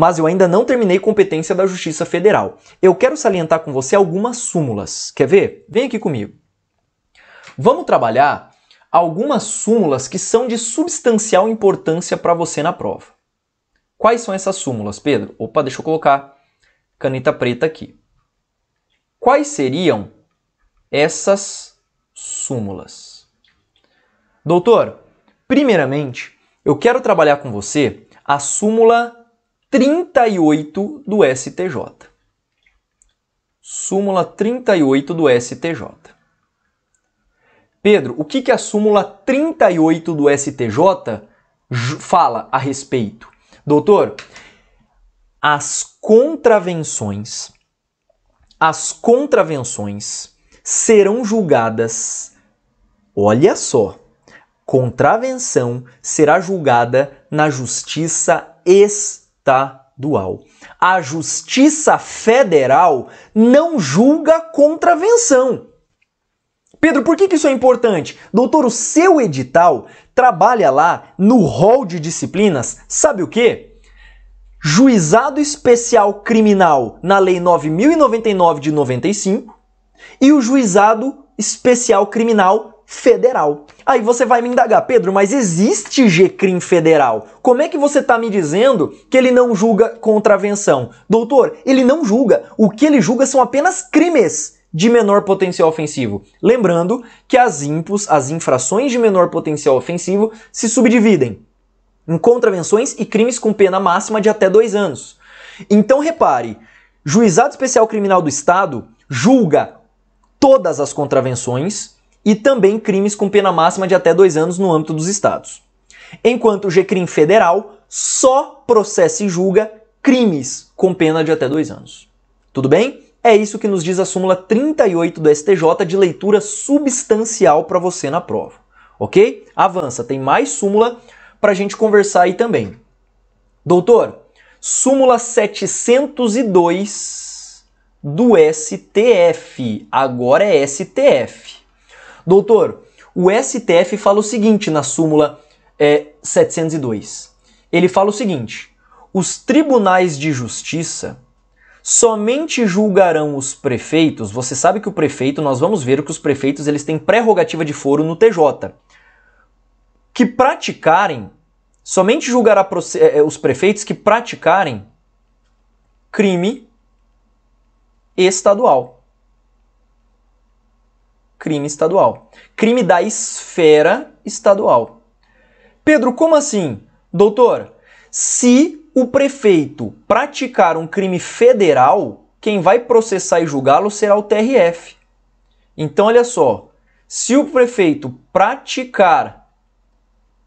mas eu ainda não terminei competência da Justiça Federal. Eu quero salientar com você algumas súmulas. Quer ver? Vem aqui comigo. Vamos trabalhar algumas súmulas que são de substancial importância para você na prova. Quais são essas súmulas, Pedro? Opa, deixa eu colocar caneta preta aqui. Quais seriam essas súmulas? Doutor, primeiramente, eu quero trabalhar com você a súmula 38 do STJ. Súmula 38 do STJ. Pedro, o que, que a súmula 38 do STJ fala a respeito? Doutor, as contravenções as contravenções serão julgadas. Olha só. Contravenção será julgada na justiça estadual estadual. A Justiça Federal não julga contravenção. Pedro, por que, que isso é importante? Doutor, o seu edital trabalha lá no rol de disciplinas, sabe o quê? Juizado Especial Criminal na Lei 9099 de 95 e o Juizado Especial Criminal federal. Aí você vai me indagar, Pedro, mas existe GCRIM federal. Como é que você está me dizendo que ele não julga contravenção? Doutor, ele não julga. O que ele julga são apenas crimes de menor potencial ofensivo. Lembrando que as impus, as infrações de menor potencial ofensivo, se subdividem em contravenções e crimes com pena máxima de até dois anos. Então repare, Juizado Especial Criminal do Estado julga todas as contravenções e também crimes com pena máxima de até dois anos no âmbito dos estados. Enquanto o GCRIM federal só processa e julga crimes com pena de até dois anos. Tudo bem? É isso que nos diz a súmula 38 do STJ de leitura substancial para você na prova. Ok? Avança, tem mais súmula para a gente conversar aí também. Doutor, súmula 702 do STF. Agora é STF. Doutor, o STF fala o seguinte na súmula é, 702. Ele fala o seguinte: os tribunais de justiça somente julgarão os prefeitos. Você sabe que o prefeito, nós vamos ver que os prefeitos eles têm prerrogativa de foro no TJ, que praticarem somente julgará é, é, os prefeitos que praticarem crime estadual crime estadual. Crime da esfera estadual. Pedro, como assim? Doutor, se o prefeito praticar um crime federal, quem vai processar e julgá-lo será o TRF. Então, olha só. Se o prefeito praticar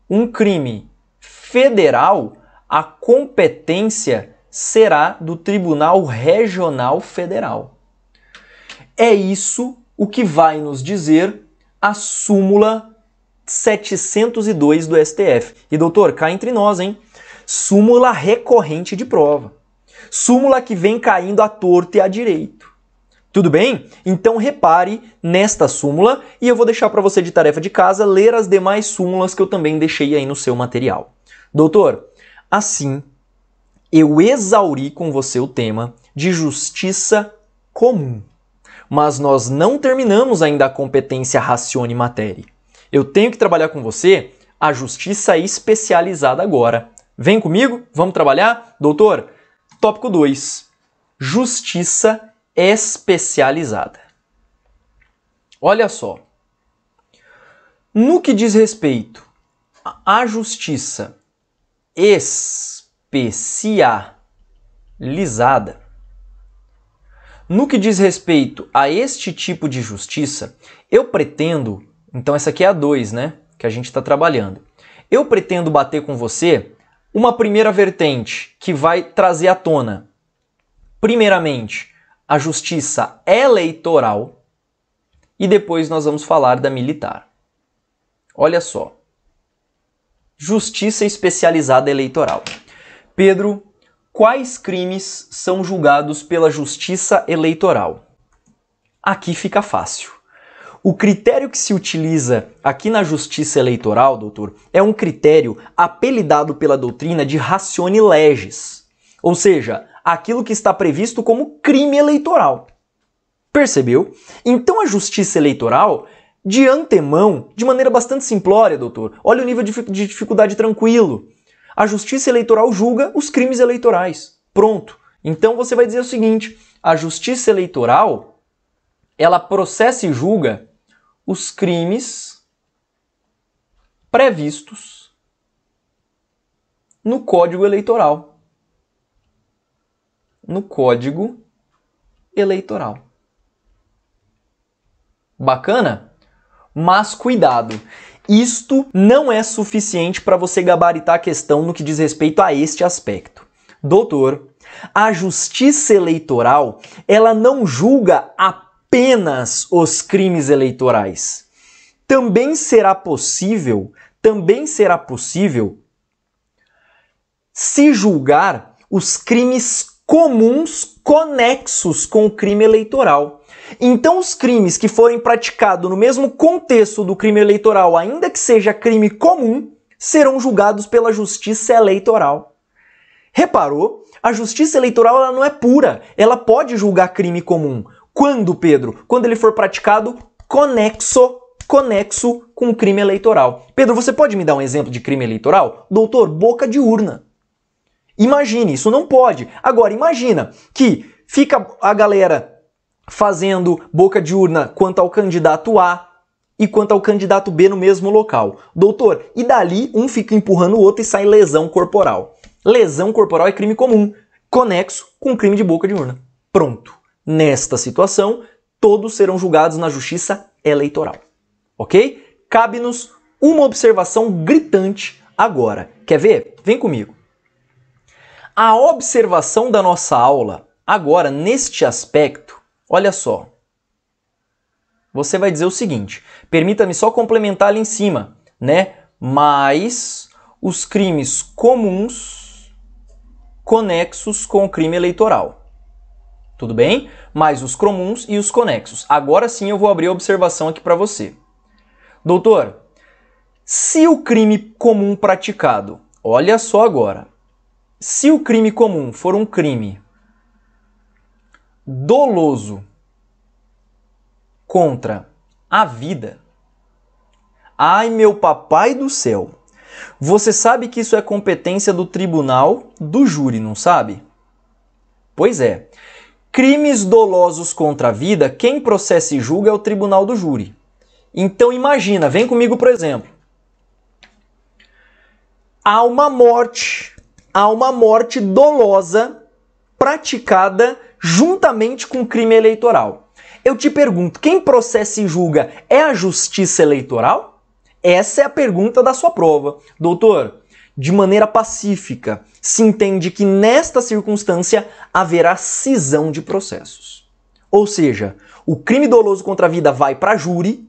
um crime federal, a competência será do Tribunal Regional Federal. É isso o que vai nos dizer a súmula 702 do STF. E doutor, cá entre nós, hein? Súmula recorrente de prova. Súmula que vem caindo à torta e à direito. Tudo bem? Então repare nesta súmula e eu vou deixar para você de tarefa de casa ler as demais súmulas que eu também deixei aí no seu material. Doutor, assim eu exauri com você o tema de justiça comum mas nós não terminamos ainda a competência Racione Matéria. Eu tenho que trabalhar com você a justiça especializada agora. Vem comigo, vamos trabalhar? Doutor, tópico 2: Justiça especializada. Olha só. No que diz respeito à justiça especializada, no que diz respeito a este tipo de justiça, eu pretendo, então essa aqui é a 2, né, que a gente está trabalhando. Eu pretendo bater com você uma primeira vertente que vai trazer à tona, primeiramente, a justiça eleitoral e depois nós vamos falar da militar. Olha só. Justiça especializada eleitoral. Pedro, Quais crimes são julgados pela Justiça Eleitoral? Aqui fica fácil. O critério que se utiliza aqui na Justiça Eleitoral, doutor, é um critério apelidado pela doutrina de ratione leges, ou seja, aquilo que está previsto como crime eleitoral. Percebeu? Então a Justiça Eleitoral de antemão, de maneira bastante simplória, doutor. Olha o nível de dificuldade tranquilo a Justiça Eleitoral julga os crimes eleitorais. Pronto. Então você vai dizer o seguinte: a Justiça Eleitoral ela processa e julga os crimes previstos no Código Eleitoral. No Código Eleitoral. Bacana? Mas cuidado! Isto não é suficiente para você gabaritar a questão no que diz respeito a este aspecto. Doutor, a justiça eleitoral, ela não julga apenas os crimes eleitorais. Também será possível, também será possível se julgar os crimes comuns conexos com o crime eleitoral. Então, os crimes que forem praticados no mesmo contexto do crime eleitoral, ainda que seja crime comum, serão julgados pela justiça eleitoral. Reparou? A justiça eleitoral ela não é pura, ela pode julgar crime comum. Quando, Pedro? Quando ele for praticado conexo, conexo com crime eleitoral. Pedro, você pode me dar um exemplo de crime eleitoral? Doutor, boca de urna. Imagine, isso não pode. Agora, imagina que fica a galera fazendo boca de urna quanto ao candidato A e quanto ao candidato B no mesmo local. Doutor, e dali um fica empurrando o outro e sai lesão corporal. Lesão corporal é crime comum, conexo com crime de boca de urna. Pronto. Nesta situação, todos serão julgados na justiça eleitoral. Ok? Cabe-nos uma observação gritante agora. Quer ver? Vem comigo. A observação da nossa aula, agora neste aspecto, Olha só. Você vai dizer o seguinte: permita-me só complementar ali em cima, né? Mas os crimes comuns conexos com o crime eleitoral. Tudo bem? Mas os comuns e os conexos. Agora sim eu vou abrir a observação aqui para você. Doutor, se o crime comum praticado, olha só agora, se o crime comum for um crime doloso contra a vida. Ai, meu papai do céu! Você sabe que isso é competência do tribunal, do júri, não sabe? Pois é. Crimes dolosos contra a vida, quem processa e julga é o tribunal do júri. Então imagina, vem comigo por exemplo. Há uma morte, há uma morte dolosa praticada juntamente com o crime eleitoral. Eu te pergunto, quem processa e julga é a justiça eleitoral? Essa é a pergunta da sua prova. Doutor, de maneira pacífica, se entende que nesta circunstância haverá cisão de processos. Ou seja, o crime doloso contra a vida vai para júri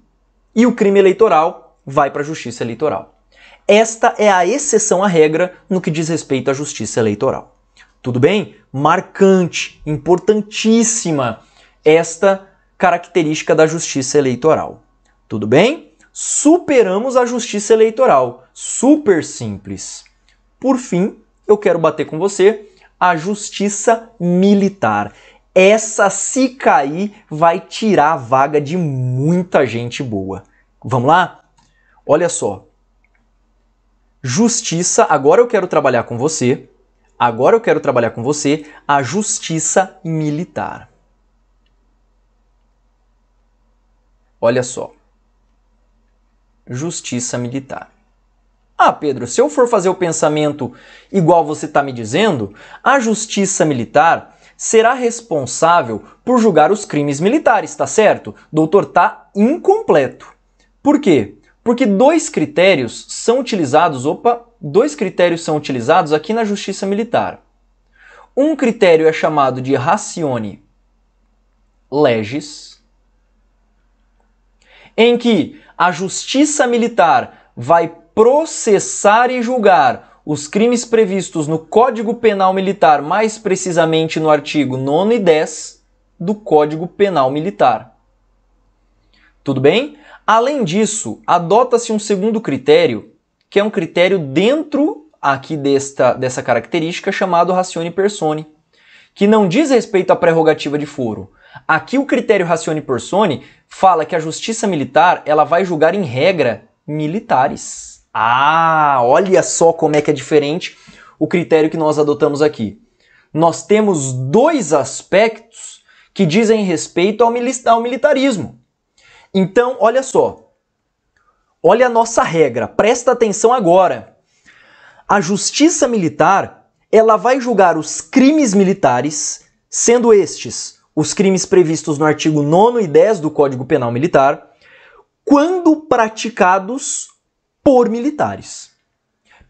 e o crime eleitoral vai para a justiça eleitoral. Esta é a exceção à regra no que diz respeito à justiça eleitoral. Tudo bem? Marcante, importantíssima esta característica da justiça eleitoral. Tudo bem? Superamos a justiça eleitoral. Super simples. Por fim, eu quero bater com você a justiça militar. Essa, se cair, vai tirar a vaga de muita gente boa. Vamos lá? Olha só. Justiça, agora eu quero trabalhar com você Agora eu quero trabalhar com você a justiça militar. Olha só. Justiça militar. Ah, Pedro, se eu for fazer o pensamento igual você está me dizendo, a justiça militar será responsável por julgar os crimes militares, tá certo? Doutor, tá incompleto. Por quê? Porque dois critérios são utilizados, opa, dois critérios são utilizados aqui na Justiça Militar. Um critério é chamado de ratione legis, em que a Justiça Militar vai processar e julgar os crimes previstos no Código Penal Militar, mais precisamente no artigo 9 e 10 do Código Penal Militar. Tudo bem? Além disso, adota-se um segundo critério, que é um critério dentro aqui desta, dessa característica chamado racione persone, que não diz respeito à prerrogativa de foro. Aqui o critério racione persone fala que a justiça militar ela vai julgar em regra militares. Ah, olha só como é que é diferente o critério que nós adotamos aqui. Nós temos dois aspectos que dizem respeito ao, militarismo. Então, olha só. Olha a nossa regra, presta atenção agora. A justiça militar, ela vai julgar os crimes militares, sendo estes os crimes previstos no artigo 9 e 10 do Código Penal Militar, quando praticados por militares.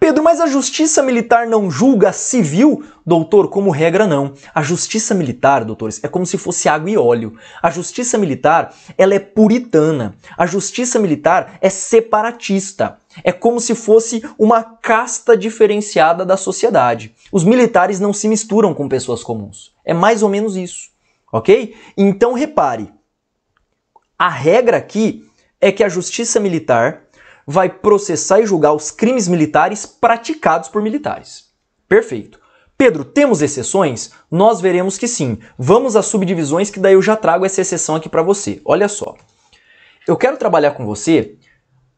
Pedro, mas a justiça militar não julga civil? Doutor, como regra não. A justiça militar, doutores, é como se fosse água e óleo. A justiça militar, ela é puritana. A justiça militar é separatista. É como se fosse uma casta diferenciada da sociedade. Os militares não se misturam com pessoas comuns. É mais ou menos isso, ok? Então repare, a regra aqui é que a justiça militar vai processar e julgar os crimes militares praticados por militares. Perfeito. Pedro, temos exceções? Nós veremos que sim. Vamos às subdivisões que daí eu já trago essa exceção aqui para você. Olha só. Eu quero trabalhar com você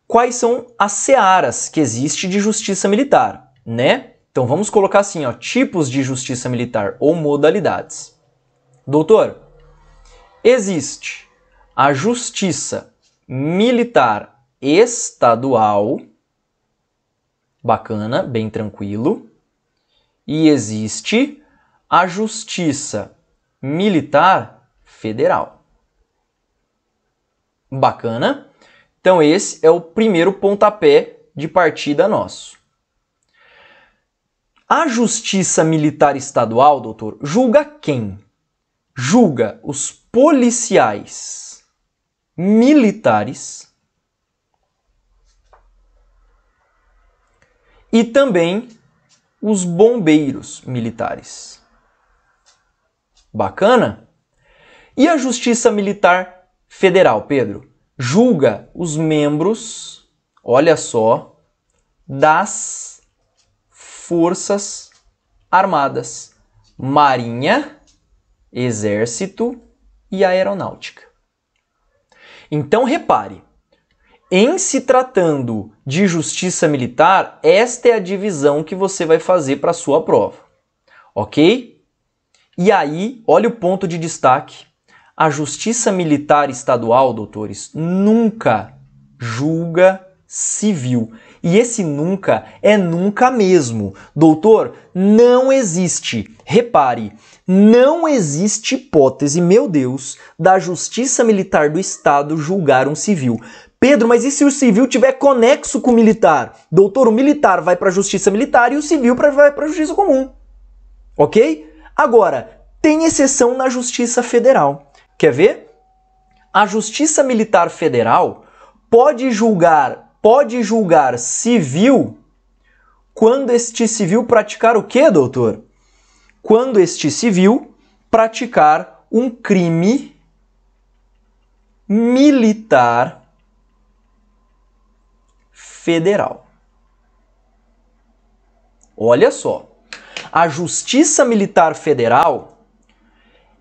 quais são as searas que existe de justiça militar, né? Então vamos colocar assim, ó, tipos de justiça militar ou modalidades. Doutor, existe a justiça militar estadual, bacana, bem tranquilo, e existe a Justiça Militar Federal. Bacana? Então, esse é o primeiro pontapé de partida nosso. A Justiça Militar Estadual, doutor, julga quem? Julga os policiais militares e também os bombeiros militares. Bacana? E a Justiça Militar Federal, Pedro, julga os membros, olha só, das Forças Armadas, Marinha, Exército e Aeronáutica. Então repare, em se tratando de justiça militar, esta é a divisão que você vai fazer para sua prova. OK? E aí, olha o ponto de destaque. A justiça militar estadual, doutores, nunca julga civil. E esse nunca é nunca mesmo. Doutor, não existe. Repare, não existe hipótese, meu Deus, da Justiça Militar do Estado julgar um civil. Pedro, mas e se o civil tiver conexo com o militar? Doutor, o militar vai para a justiça militar e o civil vai para a justiça comum. Ok? Agora, tem exceção na justiça federal. Quer ver? A justiça militar federal pode julgar, pode julgar civil quando este civil praticar o quê, doutor? Quando este civil praticar um crime militar federal. Olha só. A Justiça Militar Federal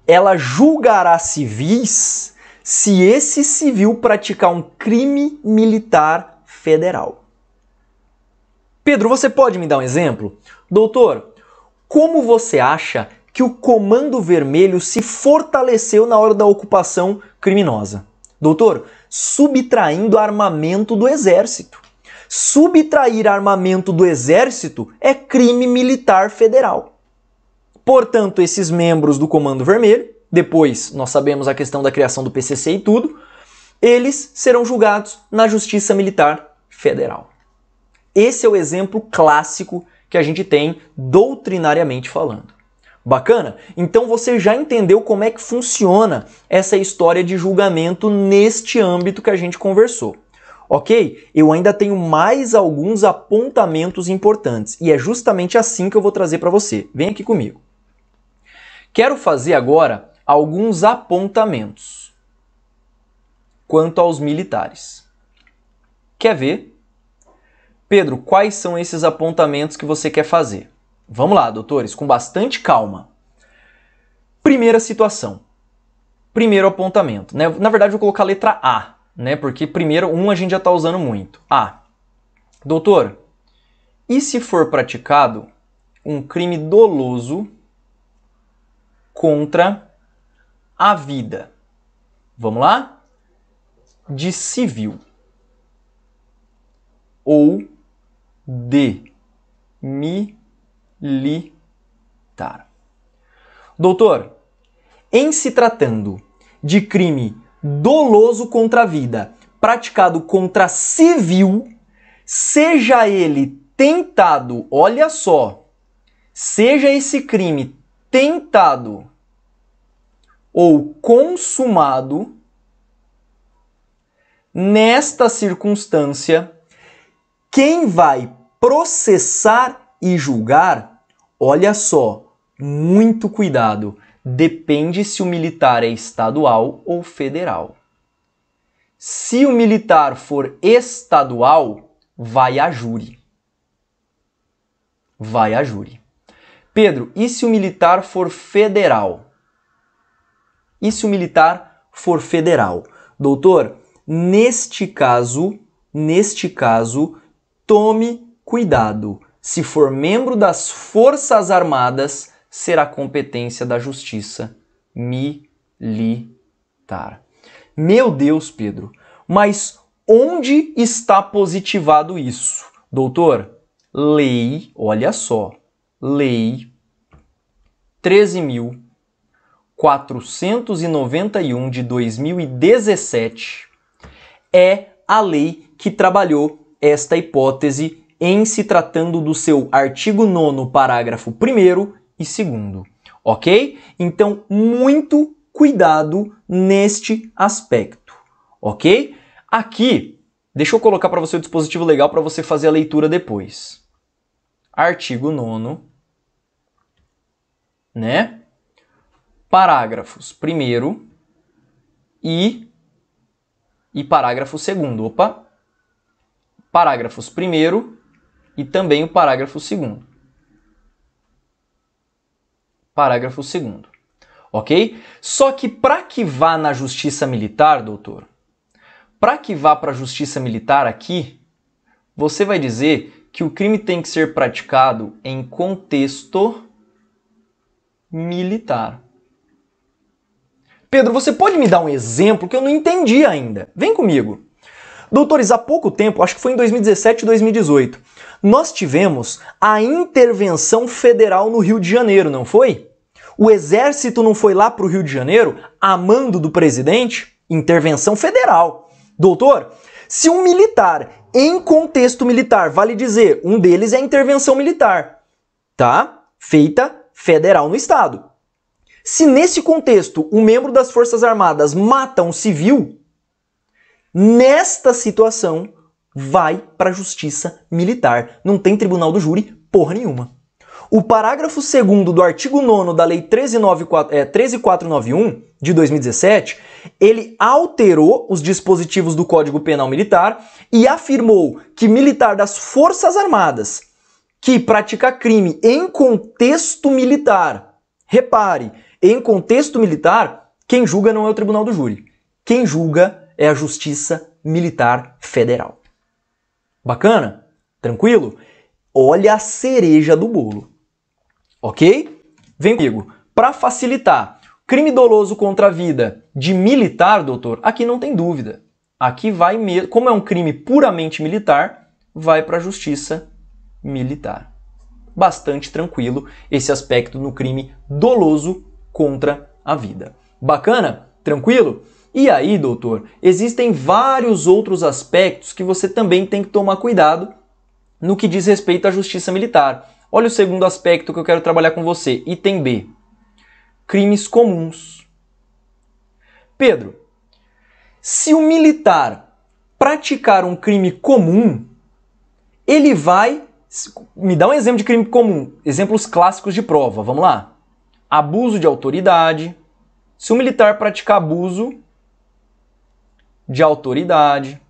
ela julgará civis se esse civil praticar um crime militar federal. Pedro, você pode me dar um exemplo? Doutor, como você acha que o Comando Vermelho se fortaleceu na hora da ocupação criminosa? Doutor, subtraindo armamento do exército subtrair armamento do exército é crime militar federal. Portanto, esses membros do Comando Vermelho, depois nós sabemos a questão da criação do PCC e tudo, eles serão julgados na Justiça Militar Federal. Esse é o exemplo clássico que a gente tem doutrinariamente falando. Bacana? Então você já entendeu como é que funciona essa história de julgamento neste âmbito que a gente conversou. Ok? Eu ainda tenho mais alguns apontamentos importantes e é justamente assim que eu vou trazer para você. Vem aqui comigo. Quero fazer agora alguns apontamentos quanto aos militares. Quer ver? Pedro, quais são esses apontamentos que você quer fazer? Vamos lá, doutores, com bastante calma. Primeira situação. Primeiro apontamento. Né? Na verdade, eu vou colocar a letra A, né? Porque primeiro, um a gente já está usando muito. Ah, doutor, e se for praticado um crime doloso contra a vida? Vamos lá? De civil ou de militar. Doutor, em se tratando de crime doloso contra a vida praticado contra civil, seja ele tentado, olha só, seja esse crime tentado ou consumado, nesta circunstância, quem vai processar e julgar, olha só, muito cuidado, depende se o militar é estadual ou federal. Se o militar for estadual, vai a júri. Vai a júri. Pedro, e se o militar for federal? E se o militar for federal? Doutor, neste caso, neste caso, tome cuidado. Se for membro das Forças Armadas, será competência da justiça militar. Meu Deus, Pedro, mas onde está positivado isso? Doutor, lei, olha só, lei 13.491 de 2017 é a lei que trabalhou esta hipótese em se tratando do seu artigo 9, parágrafo 1 e segundo, ok? Então, muito cuidado neste aspecto, ok? Aqui, deixa eu colocar para você o dispositivo legal para você fazer a leitura depois. Artigo 9, né? Parágrafos primeiro e e parágrafo segundo. Opa. Parágrafos primeiro e também o parágrafo segundo. Parágrafo 2. Ok? Só que para que vá na justiça militar, doutor, para que vá para a justiça militar aqui, você vai dizer que o crime tem que ser praticado em contexto militar. Pedro, você pode me dar um exemplo que eu não entendi ainda? Vem comigo. Doutores, há pouco tempo, acho que foi em 2017 e 2018, nós tivemos a intervenção federal no Rio de Janeiro, não foi? O exército não foi lá para o Rio de Janeiro a mando do presidente? Intervenção federal. Doutor, se um militar, em contexto militar, vale dizer, um deles é intervenção militar, tá? Feita federal no Estado. Se nesse contexto um membro das Forças Armadas mata um civil, nesta situação vai para a justiça militar. Não tem tribunal do júri porra nenhuma. O parágrafo 2 do artigo 9 da Lei 13491 é, 13 de 2017, ele alterou os dispositivos do Código Penal Militar e afirmou que militar das Forças Armadas que pratica crime em contexto militar, repare, em contexto militar, quem julga não é o Tribunal do Júri. Quem julga é a Justiça Militar Federal. Bacana? Tranquilo? Olha a cereja do bolo ok? Vem comigo. Para facilitar, crime doloso contra a vida de militar, doutor, aqui não tem dúvida. Aqui vai mesmo, como é um crime puramente militar, vai para a justiça militar. Bastante tranquilo esse aspecto no crime doloso contra a vida. Bacana? Tranquilo? E aí, doutor, existem vários outros aspectos que você também tem que tomar cuidado no que diz respeito à justiça militar. Olha o segundo aspecto que eu quero trabalhar com você, item B. Crimes comuns. Pedro, se o militar praticar um crime comum, ele vai. Me dá um exemplo de crime comum. Exemplos clássicos de prova, vamos lá. Abuso de autoridade. Se o militar praticar abuso de autoridade.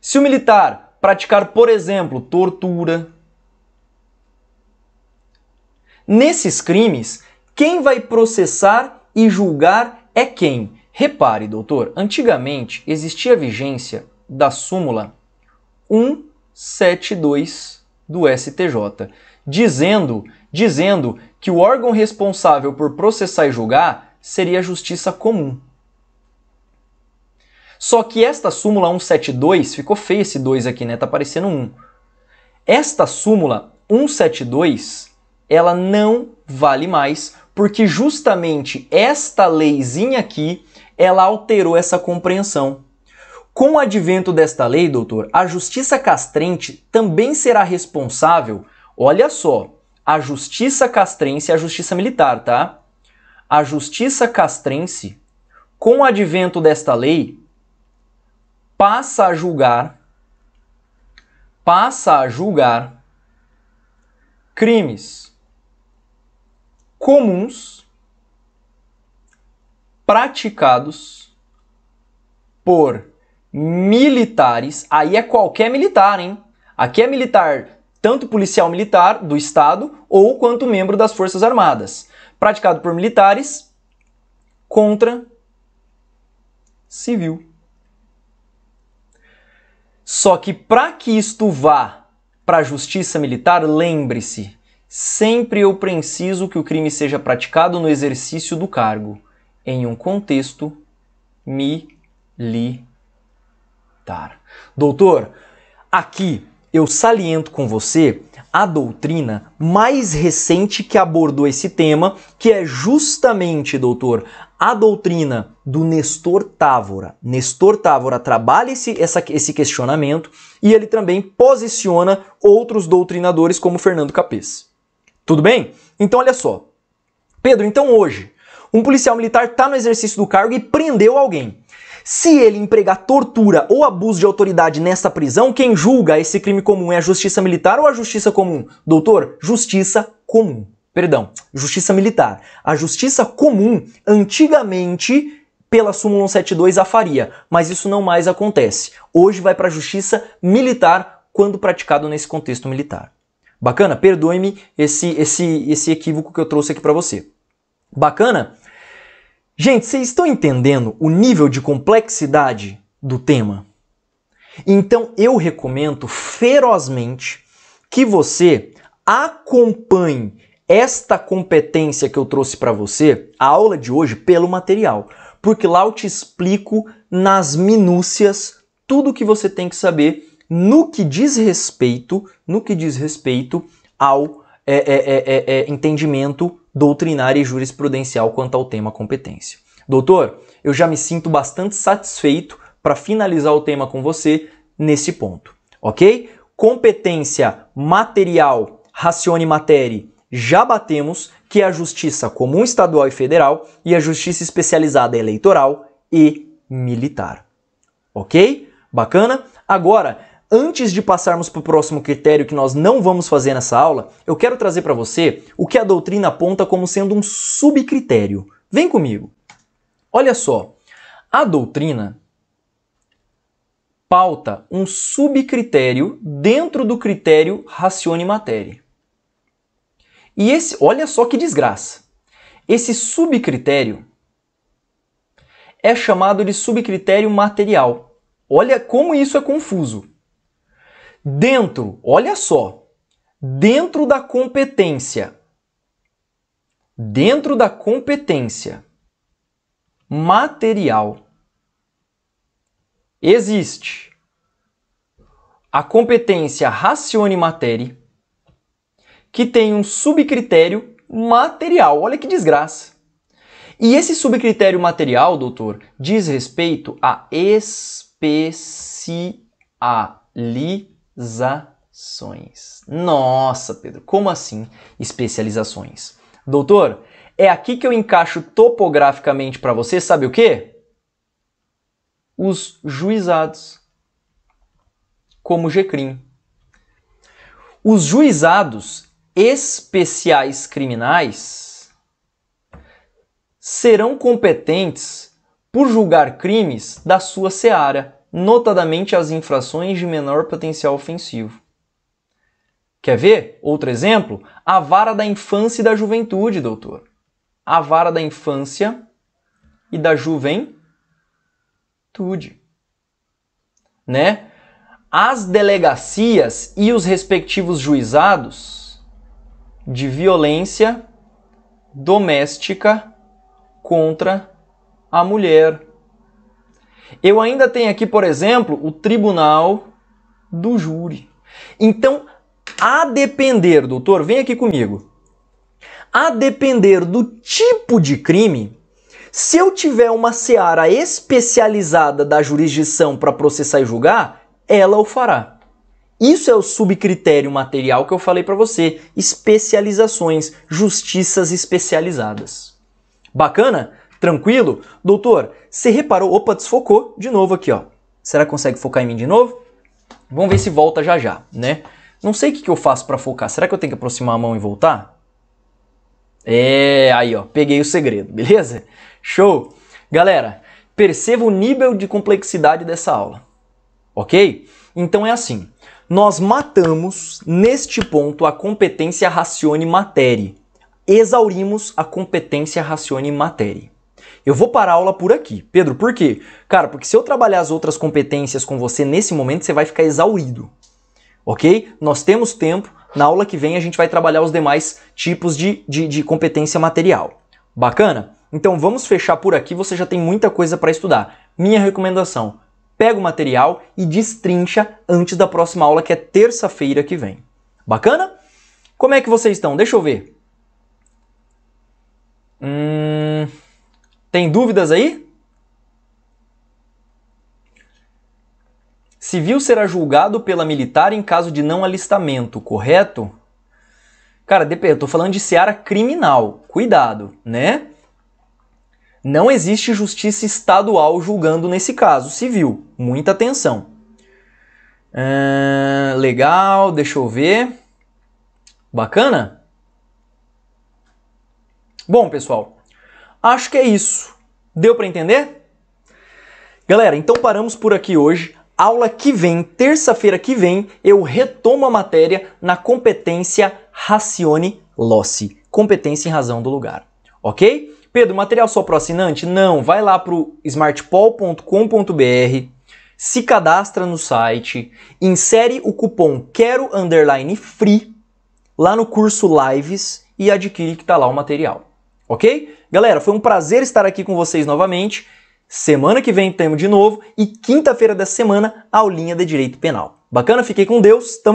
Se o militar praticar, por exemplo, tortura. Nesses crimes, quem vai processar e julgar é quem? Repare, doutor, antigamente existia a vigência da súmula 172 do STJ, dizendo, dizendo que o órgão responsável por processar e julgar seria a justiça comum. Só que esta súmula 172, ficou feio esse 2 aqui, né? Tá parecendo um. Esta súmula 172 ela não vale mais, porque justamente esta leizinha aqui, ela alterou essa compreensão. Com o advento desta lei, doutor, a justiça castrense também será responsável, olha só, a justiça castrense e a justiça militar, tá? A justiça castrense, com o advento desta lei, passa a julgar passa a julgar crimes comuns praticados por militares. Aí é qualquer militar, hein? Aqui é militar, tanto policial militar do Estado ou quanto membro das Forças Armadas. Praticado por militares contra civil. Só que para que isto vá para a justiça militar, lembre-se, Sempre eu preciso que o crime seja praticado no exercício do cargo, em um contexto militar. Doutor, aqui eu saliento com você a doutrina mais recente que abordou esse tema, que é justamente, doutor, a doutrina do Nestor Távora. Nestor Távora trabalha esse, essa, esse questionamento e ele também posiciona outros doutrinadores como Fernando Capes. Tudo bem? Então olha só. Pedro, então hoje, um policial militar está no exercício do cargo e prendeu alguém. Se ele empregar tortura ou abuso de autoridade nessa prisão, quem julga esse crime comum é a justiça militar ou a justiça comum? Doutor, justiça comum. Perdão, justiça militar. A justiça comum, antigamente, pela súmula 172 a faria, mas isso não mais acontece. Hoje vai para a justiça militar quando praticado nesse contexto militar. Bacana? Perdoe-me esse, esse, esse equívoco que eu trouxe aqui para você. Bacana? Gente, vocês estão entendendo o nível de complexidade do tema? Então eu recomendo ferozmente que você acompanhe esta competência que eu trouxe para você, a aula de hoje, pelo material, porque lá eu te explico nas minúcias tudo o que você tem que saber no que diz respeito, no que diz respeito ao é é, é, é, é, entendimento doutrinário e jurisprudencial quanto ao tema competência. Doutor, eu já me sinto bastante satisfeito para finalizar o tema com você nesse ponto, ok? Competência material, racione materi, já batemos que é a justiça comum estadual e federal e a justiça especializada eleitoral e militar, ok? Bacana? Agora, antes de passarmos para o próximo critério que nós não vamos fazer nessa aula, eu quero trazer para você o que a doutrina aponta como sendo um subcritério. Vem comigo. Olha só, a doutrina pauta um subcritério dentro do critério racione matéria. E esse, olha só que desgraça. Esse subcritério é chamado de subcritério material. Olha como isso é confuso. Dentro, olha só, dentro da competência. Dentro da competência. Material. Existe a competência racione materi, que tem um subcritério material. Olha que desgraça. E esse subcritério material, doutor, diz respeito à especialidade especializações. Nossa, Pedro, como assim especializações? Doutor, é aqui que eu encaixo topograficamente para você, sabe o quê? Os juizados, como o GCRIM. Os juizados especiais criminais serão competentes por julgar crimes da sua seara notadamente as infrações de menor potencial ofensivo. Quer ver outro exemplo? A vara da infância e da juventude, doutor. A vara da infância e da juventude. Né? As delegacias e os respectivos juizados de violência doméstica contra a mulher, eu ainda tenho aqui, por exemplo, o tribunal do júri. Então, a depender, doutor, vem aqui comigo. A depender do tipo de crime, se eu tiver uma seara especializada da jurisdição para processar e julgar, ela o fará. Isso é o subcritério material que eu falei para você, especializações, justiças especializadas. Bacana? Tranquilo? Doutor, você reparou? Opa, desfocou de novo aqui, ó. Será que consegue focar em mim de novo? Vamos ver se volta já já, né? Não sei o que, eu faço para focar. Será que eu tenho que aproximar a mão e voltar? É, aí ó, peguei o segredo, beleza? Show! Galera, perceba o nível de complexidade dessa aula, ok? Então é assim, nós matamos neste ponto a competência racione matéria, exaurimos a competência racione matéria. Eu vou parar a aula por aqui. Pedro, por quê? Cara, porque se eu trabalhar as outras competências com você nesse momento, você vai ficar exaurido. Ok? Nós temos tempo. Na aula que vem a gente vai trabalhar os demais tipos de, de, de competência material. Bacana? Então vamos fechar por aqui, você já tem muita coisa para estudar. Minha recomendação: pega o material e destrincha antes da próxima aula, que é terça-feira que vem. Bacana? Como é que vocês estão? Deixa eu ver. Hum. Tem dúvidas aí? Civil será julgado pela militar em caso de não alistamento, correto? Cara, DP, eu tô falando de seara criminal. Cuidado, né? Não existe justiça estadual julgando nesse caso civil. Muita atenção. legal, deixa eu ver. Bacana? Bom, pessoal, Acho que é isso. Deu para entender? Galera, então paramos por aqui hoje. Aula que vem, terça-feira que vem, eu retomo a matéria na competência Racione Lossi, competência em razão do lugar. Ok? Pedro, material só para assinante? Não, vai lá para o smartpol.com.br, se cadastra no site, insere o cupom quero underline free lá no curso lives e adquire que está lá o material. Ok? Galera, foi um prazer estar aqui com vocês novamente. Semana que vem temos de novo e quinta-feira dessa semana, aulinha de Direito Penal. Bacana? Fiquei com Deus. Tamo